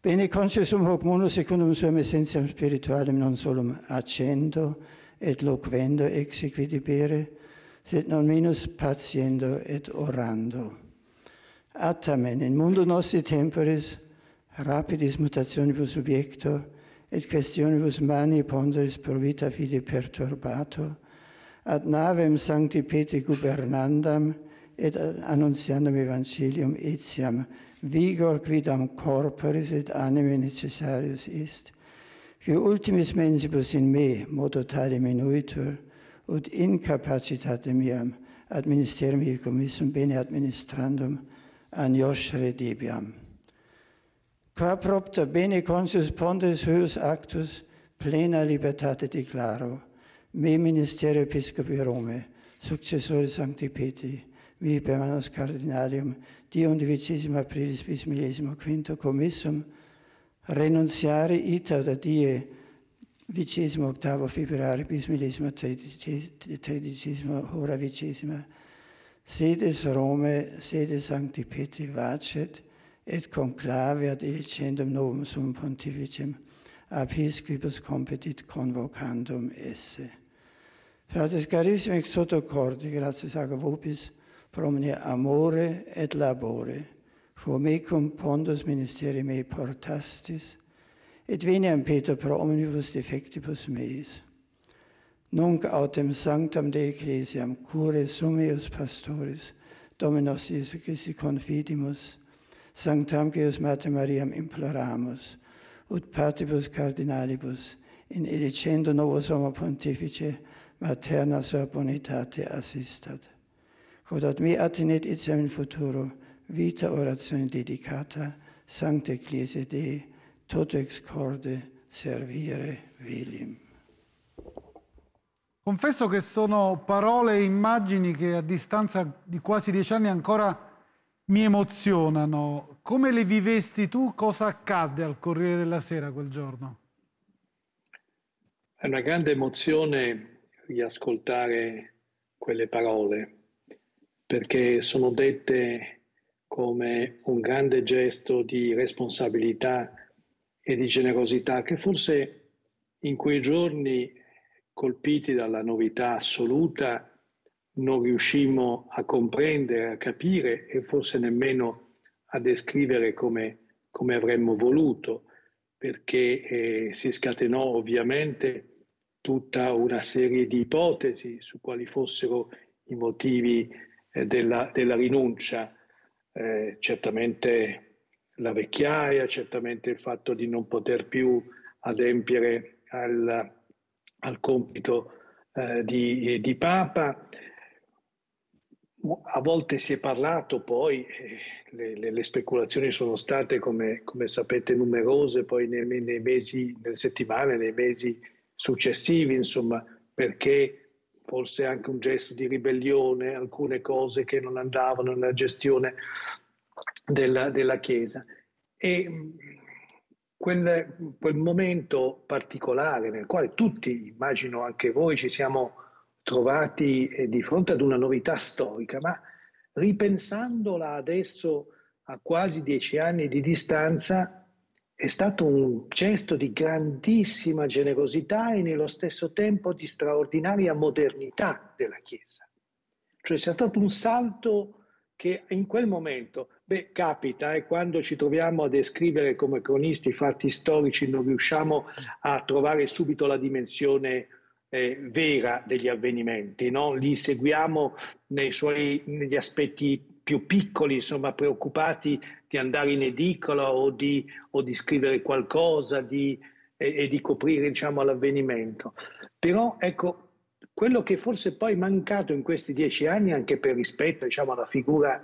[SPEAKER 3] Bene conscius hoc monus secundum suem essentiam spiritualem non solum accendo et loquendo exequiti bere, sed non minus patiendo et orando. Atamen, in mundo nostri temporis, rapidis mutationibus subiecto et questionibus mani ponderis pro vita fide perturbato, et ad navem Sancti Petri gubernandam et annunciandum annunciandam evangelium etiam vigor quidam corporis et anime necessarius est. Que ultimis mensibus in me modo tale minuitur ut incapacitate miam ad ministerium bene administrandum an iosere debiam. Qua propter bene consius pontes hus actus plena libertate declaro, Mi ministeri episcopi Rome, successore Sancti Peti, vi permanus cardinalium, di divicissima aprilis bis millesimo quinto commissum, renunziare ita da die vicesimo ottavo febbraio bis millesimo tredicesimo, ora vicesima, sedes Rome, sedes Sancti Peti vacet, et ad elicendum novum sum pontificem, ab quibus competit convocandum esse. Fratis carissimi, ex toto cordi, grazie saca pro promne amore et labore, fomecum pondus ministeri mei portastis, et veniam peto pro omnibus defectibus meis. Nunc autem sanctam de ecclesiam cure sumius pastoris, dominos Iesu Christi confidimus, sanctam Geus Mater Mariam imploramus, ut patibus cardinalibus, in elicendo novos homo pontifice, materna saponitate assistat. Codat mi attinet itiam in futuro vita orazione dedicata sancte ecclesie Dei tot ex corde servire velim. Confesso che sono parole e immagini che a
[SPEAKER 1] distanza di quasi dieci anni ancora mi emozionano. Come le vivesti tu? Cosa accadde al Corriere della Sera quel giorno?
[SPEAKER 11] È una grande emozione riascoltare quelle parole perché sono dette come un grande gesto di responsabilità e di generosità che forse in quei giorni colpiti dalla novità assoluta non riuscimmo a comprendere, a capire e forse nemmeno a descrivere come, come avremmo voluto, perché eh, si scatenò ovviamente tutta una serie di ipotesi su quali fossero i motivi eh, della, della, rinuncia, eh, certamente la vecchiaia, certamente il fatto di non poter più adempiere al, al compito eh, di, eh, di, Papa. A volte si è parlato poi, eh, le, le, le speculazioni sono state come, come, sapete numerose poi nei, nei mesi, nelle settimane, nei mesi successivi, insomma, perché forse anche un gesto di ribellione, alcune cose che non andavano nella gestione della, della Chiesa. E mm, quel, quel, momento particolare nel quale tutti, immagino anche voi, ci siamo trovati eh, di fronte ad una novità storica, ma ripensandola adesso a quasi dieci anni di distanza, è stato un gesto di grandissima generosità e nello stesso tempo di straordinaria modernità della Chiesa. Cioè sia stato un salto che in quel momento, beh, capita, e eh, quando ci troviamo a descrivere come cronisti fatti storici non riusciamo a trovare subito la dimensione eh, vera degli avvenimenti, no? li seguiamo suoi, negli aspetti più piccoli, insomma, preoccupati di andare in edicola o di, o di scrivere qualcosa di, e, e, di coprire diciamo, l'avvenimento. Però ecco, quello che forse poi è mancato in questi dieci anni, anche per rispetto diciamo, alla figura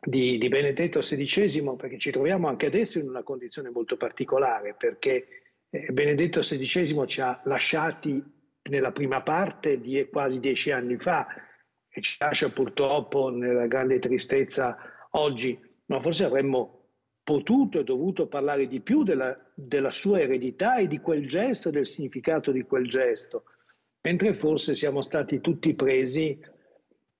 [SPEAKER 11] di, di, Benedetto XVI, perché ci troviamo anche adesso in una condizione molto particolare, perché eh, Benedetto XVI ci ha lasciati nella prima parte di quasi dieci anni fa, e ci lascia purtroppo nella grande tristezza oggi, ma forse avremmo potuto e dovuto parlare di più della, della sua eredità e di quel gesto, del significato di quel gesto, mentre forse siamo stati tutti presi,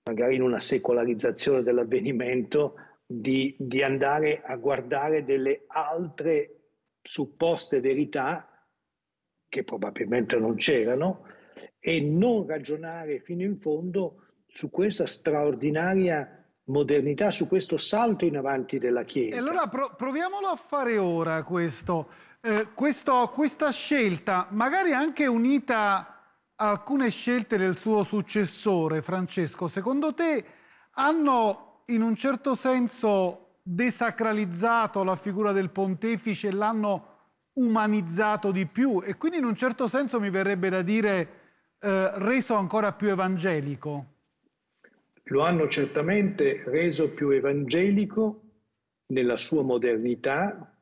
[SPEAKER 11] magari in una secolarizzazione dell'avvenimento, di, di andare a guardare delle altre supposte verità che probabilmente non c'erano e non ragionare fino in fondo su questa straordinaria modernità, su questo salto in avanti della Chiesa. E allora
[SPEAKER 1] pro proviamolo a fare ora questo. Eh, questo. Questa scelta, magari anche unita a alcune scelte del suo successore, Francesco, secondo te hanno in un certo senso desacralizzato la figura del pontefice e l'hanno umanizzato di più e quindi in un certo senso mi verrebbe da dire eh, reso ancora più evangelico?
[SPEAKER 11] lo hanno certamente reso più evangelico nella sua modernità,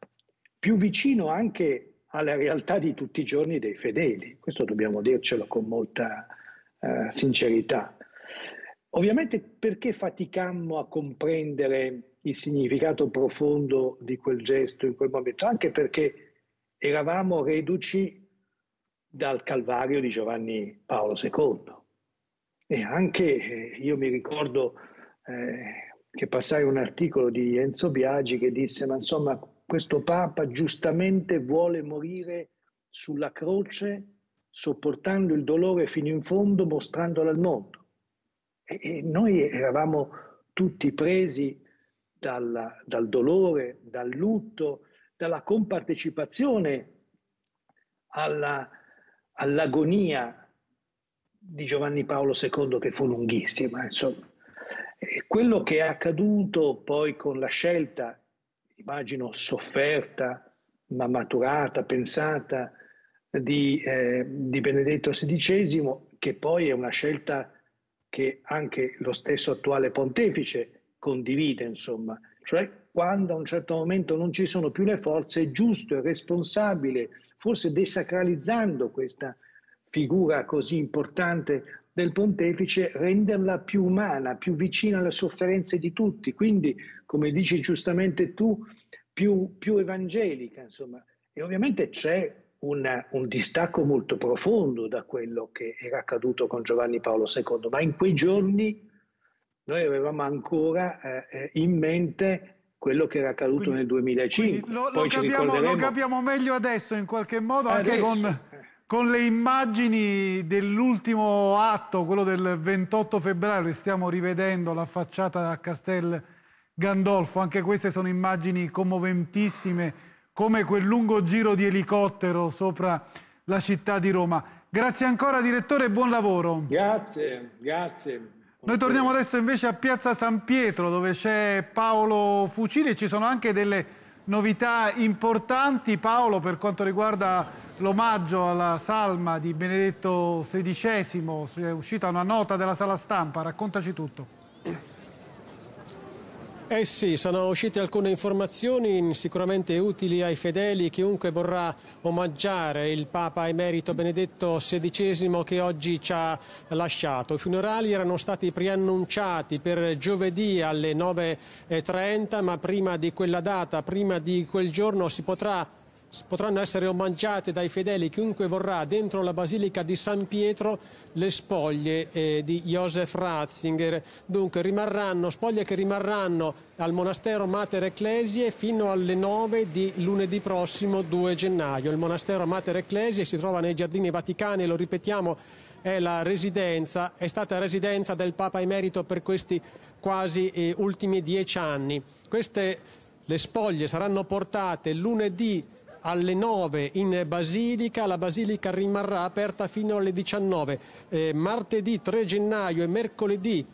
[SPEAKER 11] più vicino anche alla realtà di tutti i giorni dei fedeli. Questo dobbiamo dircelo con molta eh, sincerità. Ovviamente perché faticammo a comprendere il significato profondo di quel gesto in quel momento? Anche perché eravamo reduci dal Calvario di Giovanni Paolo II e anche eh, io mi ricordo eh, che passai un articolo di Enzo Biagi che disse, ma insomma, questo Papa giustamente vuole morire sulla croce, sopportando il dolore fino in fondo, mostrandolo al mondo. E, e noi eravamo tutti presi dalla, dal dolore, dal lutto, dalla compartecipazione alla, all'agonia di Giovanni Paolo II che fu lunghissima. Insomma. quello che è accaduto poi con la scelta, immagino sofferta, ma maturata, pensata, di, eh, di Benedetto XVI, che poi è una scelta che anche lo stesso attuale pontefice condivide, insomma, cioè quando a un certo momento non ci sono più le forze, è giusto e responsabile, forse desacralizzando questa figura così importante del pontefice, renderla più umana, più vicina alle sofferenze di tutti, quindi, come dici giustamente tu, più, più evangelica, insomma. E ovviamente c'è un, un distacco molto profondo da quello che era accaduto con Giovanni Paolo II, ma in quei giorni noi avevamo ancora eh, eh, in mente quello che era accaduto quindi, nel 2005. Lo, lo, capiamo, lo,
[SPEAKER 1] capiamo, meglio adesso in qualche modo, adesso. anche con con le immagini dell'ultimo atto, quello del 28 febbraio, stiamo rivedendo la facciata a Castel Gandolfo, anche queste sono immagini commoventissime, come quel lungo giro di elicottero sopra la città di Roma. Grazie ancora direttore e buon lavoro.
[SPEAKER 11] Grazie, grazie.
[SPEAKER 1] Noi torniamo adesso invece a Piazza San Pietro dove c'è Paolo Fucili e ci sono anche delle novità importanti, Paolo, per quanto riguarda l'omaggio alla salma di Benedetto XVI, è uscita una nota della sala stampa, raccontaci tutto.
[SPEAKER 13] Eh sì, sono uscite alcune informazioni sicuramente utili ai fedeli, chiunque vorrà omaggiare il Papa Emerito Benedetto XVI che oggi ci ha lasciato. I funerali erano stati preannunciati per giovedì alle 9.30, ma prima di quella data, prima di quel giorno si potrà potranno essere omaggiate dai fedeli chiunque vorrà dentro la Basilica di San Pietro le spoglie eh, di Josef Ratzinger. Dunque rimarranno spoglie che rimarranno al monastero Mater Ecclesie fino alle 9 di lunedì prossimo 2 gennaio. Il monastero Mater Ecclesie si trova nei giardini vaticani, lo ripetiamo, è la residenza, è stata residenza del Papa Emerito per questi quasi eh, ultimi dieci anni. Queste le spoglie saranno portate lunedì alle 9 in Basilica, la Basilica rimarrà aperta fino alle 19. Eh, martedì 3 gennaio e mercoledì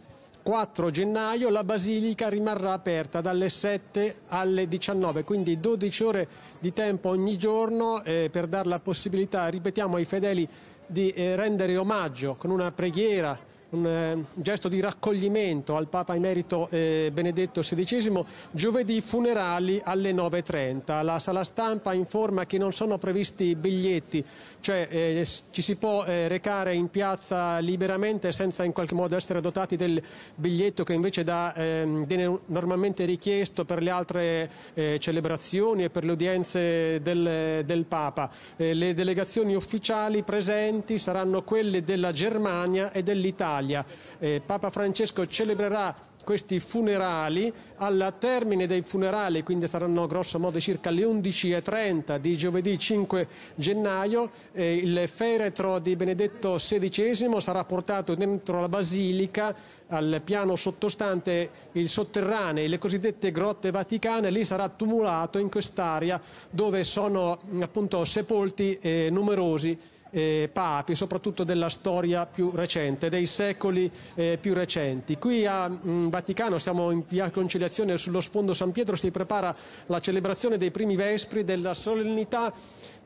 [SPEAKER 13] 4 gennaio la Basilica rimarrà aperta dalle 7 alle 19, quindi 12 ore di tempo ogni giorno eh, per dare la possibilità, ripetiamo, ai fedeli di eh, rendere omaggio con una preghiera un eh, gesto di raccoglimento al Papa Emerito eh, Benedetto XVI, giovedì funerali alle 9.30. La sala stampa informa che non sono previsti biglietti, cioè eh, ci si può recare in piazza liberamente senza in qualche modo essere dotati del biglietto che invece da, ehm, viene normalmente richiesto per le altre celebrazioni e per le udienze del, del Papa. le delegazioni ufficiali presenti saranno quelle della Germania e dell'Italia. Italia. Eh, Papa Francesco celebrerà questi funerali. Al termine dei funerali, quindi saranno grosso modo circa le 11.30 di giovedì 5 gennaio, eh, il feretro di Benedetto XVI sarà portato dentro la basilica al piano sottostante il sotterraneo, le cosiddette grotte vaticane, lì sarà tumulato in quest'area dove sono appunto sepolti eh, numerosi eh, papi, soprattutto della storia più recente, dei secoli eh, più recenti. Qui a mh, mm, Vaticano siamo in via conciliazione sullo sfondo San Pietro, si prepara la celebrazione dei primi vespri della solennità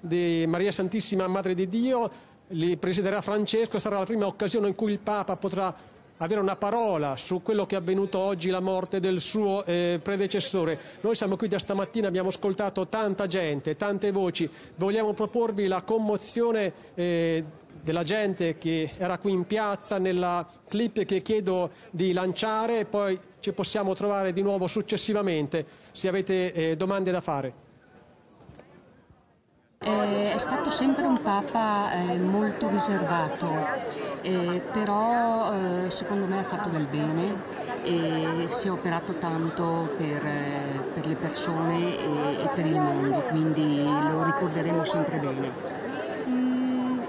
[SPEAKER 13] di Maria Santissima Madre di Dio, li presiderà Francesco, sarà la prima occasione in cui il Papa potrà avere una parola su quello che è avvenuto oggi, la morte del suo eh, predecessore. Noi siamo qui da stamattina, abbiamo ascoltato tanta gente, tante voci, vogliamo proporvi la commozione eh, della gente che era qui in piazza nella clip che chiedo di lanciare e poi ci possiamo trovare di nuovo successivamente se avete eh, domande da fare.
[SPEAKER 2] Eh, è stato sempre un Papa eh, molto riservato, eh, però eh, secondo me ha fatto del bene e si è operato tanto per, eh, per le persone e, e, per il mondo, quindi lo ricorderemo sempre bene.
[SPEAKER 6] Mm,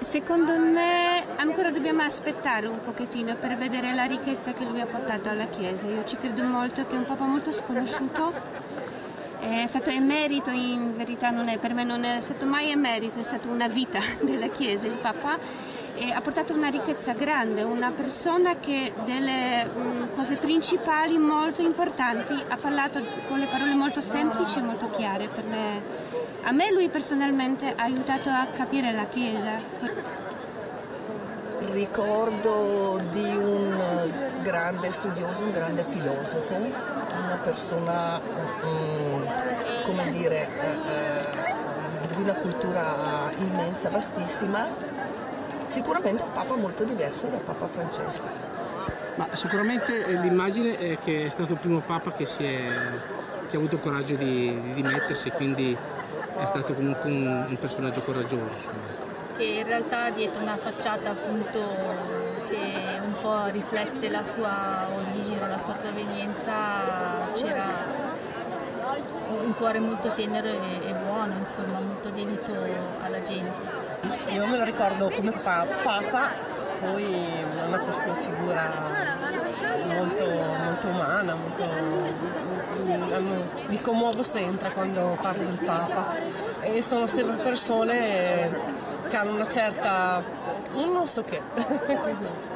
[SPEAKER 6] secondo me ancora dobbiamo aspettare un pochettino per vedere la ricchezza che lui ha portato alla Chiesa. Io ci credo molto che è un Papa molto sconosciuto è stato emerito, in verità è, per me non è stato mai emerito, è stata una vita della Chiesa, il Papa ha portato una ricchezza grande, una persona che delle mm, cose principali molto importanti ha parlato con le parole molto semplici e molto chiare per me. A me lui personalmente ha aiutato a capire la Chiesa
[SPEAKER 2] ricordo di un grande studioso, un grande filosofo una persona, um,
[SPEAKER 6] come dire, uh, di una cultura immensa, vastissima, sicuramente un Papa molto diverso da Papa Francesco. Ma
[SPEAKER 8] sicuramente eh, l'immagine è che è stato il primo Papa che, è, che ha avuto il coraggio di, di dimettersi, quindi è stato comunque un, un personaggio coraggioso. Insomma.
[SPEAKER 6] Che in realtà dietro una facciata appunto che po' riflette la sua origine o la sua provenienza, c'era un cuore molto tenero e, e, buono, insomma, molto dedito alla gente. Io me
[SPEAKER 10] lo ricordo come pa papa, poi una figura
[SPEAKER 13] molto, molto umana, molto... mi commuovo sempre
[SPEAKER 1] quando parlo di papa e sono sempre persone che hanno una certa... non so che.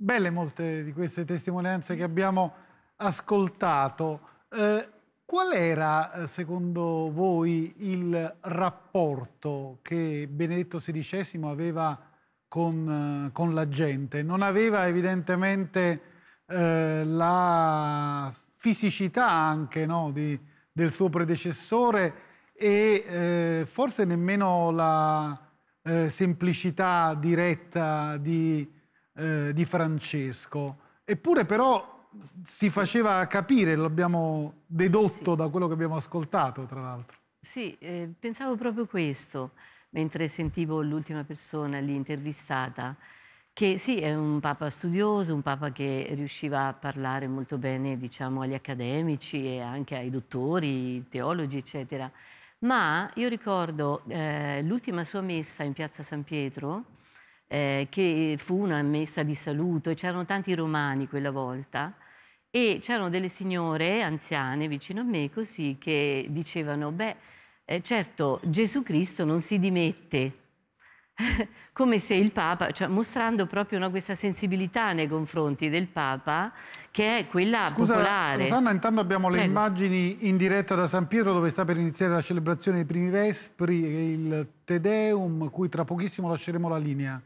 [SPEAKER 1] Belle molte di queste testimonianze che abbiamo ascoltato. Eh, qual era, eh, secondo voi, il rapporto che Benedetto XVI aveva con, eh, con la gente? Non aveva evidentemente eh, la fisicità anche no, di, del suo predecessore e eh, forse nemmeno la eh, semplicità diretta di eh, di Francesco. Eppure però si faceva capire, l'abbiamo dedotto sì. da quello che abbiamo ascoltato, tra l'altro.
[SPEAKER 2] Sì, eh, pensavo proprio questo, mentre sentivo l'ultima persona lì intervistata, che sì, è un papa studioso, un papa che riusciva a parlare molto bene, diciamo, agli accademici e anche ai dottori, teologi, eccetera. Ma io ricordo eh, l'ultima sua messa in piazza San Pietro, eh, che fu una messa di saluto e c'erano tanti romani quella volta e c'erano delle signore anziane vicino a me così che dicevano, beh, eh, certo Gesù Cristo non si dimette, come se il Papa, cioè mostrando proprio no, questa sensibilità nei confronti del Papa, che è quella Scusa, popolare. Rosanna,
[SPEAKER 1] intanto abbiamo le immagini in diretta da San Pietro, dove sta per iniziare la celebrazione dei primi Vespri, e il Te Deum, cui tra pochissimo lasceremo la linea.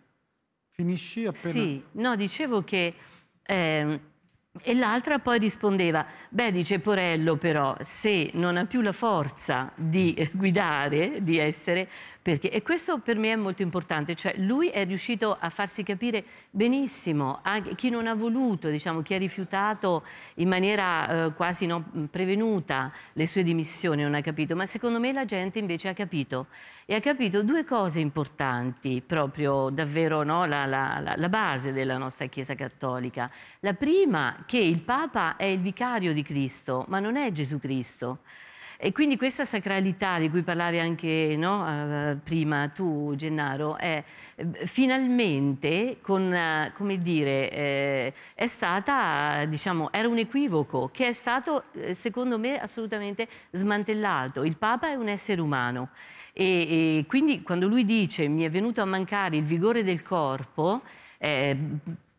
[SPEAKER 1] Finisci appena... Sì,
[SPEAKER 2] no, dicevo che eh, e l'altra poi rispondeva, beh dice Porello però, se non ha più la forza di guidare, di essere, perché... E questo per me è molto importante, cioè lui è riuscito a farsi capire benissimo, anche chi non ha voluto, diciamo, chi ha rifiutato in maniera eh, quasi no, prevenuta le sue dimissioni, non ha capito, ma secondo me la gente invece ha capito e ha capito due cose importanti, proprio davvero no, la, la, la, base della nostra Chiesa Cattolica. La prima che il Papa è il vicario di Cristo, ma non è Gesù Cristo. E quindi questa sacralità di cui parlavi anche no, eh, prima tu, Gennaro, è, eh, finalmente con, eh, dire, è stata, diciamo, era un equivoco che è stato, secondo me, assolutamente smantellato. Il Papa è un essere umano e, e quindi quando lui dice mi è venuto a mancare il vigore del corpo, eh,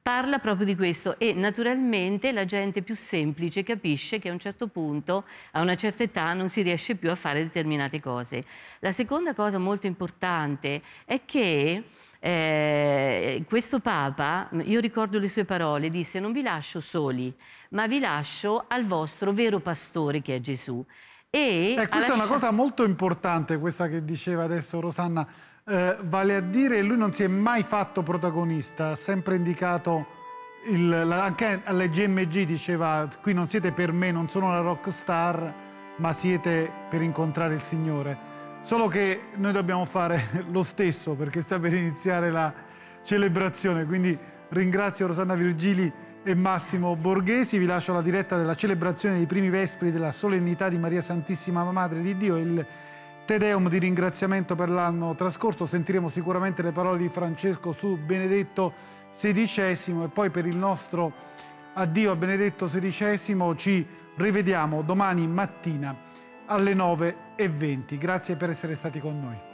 [SPEAKER 2] parla proprio di questo e naturalmente la gente più semplice capisce che a un certo punto, a una certa età, non si riesce più a fare determinate cose. La seconda cosa molto importante è che eh, questo Papa, io ricordo le sue parole, disse non vi lascio soli, ma vi lascio al vostro vero pastore che è Gesù. E eh, questa lascia... è una cosa
[SPEAKER 1] molto importante, questa che diceva adesso Rosanna eh, vale a dire, lui non si è mai fatto protagonista, ha sempre indicato... Il, la, anche alle GMG diceva qui non siete per me, non sono la rock star, ma siete per incontrare il Signore. Solo che noi dobbiamo fare lo stesso perché sta per iniziare la celebrazione, quindi ringrazio Rosanna Virgili e Massimo Borghesi, vi lascio la diretta della celebrazione dei primi vespri della solennità di Maria Santissima Madre di Dio. Il, Tedeum di ringraziamento per l'anno trascorso, sentiremo sicuramente le parole di Francesco su Benedetto XVI e poi per il nostro addio a Benedetto XVI ci rivediamo domani mattina alle 9.20. Grazie per essere stati con noi.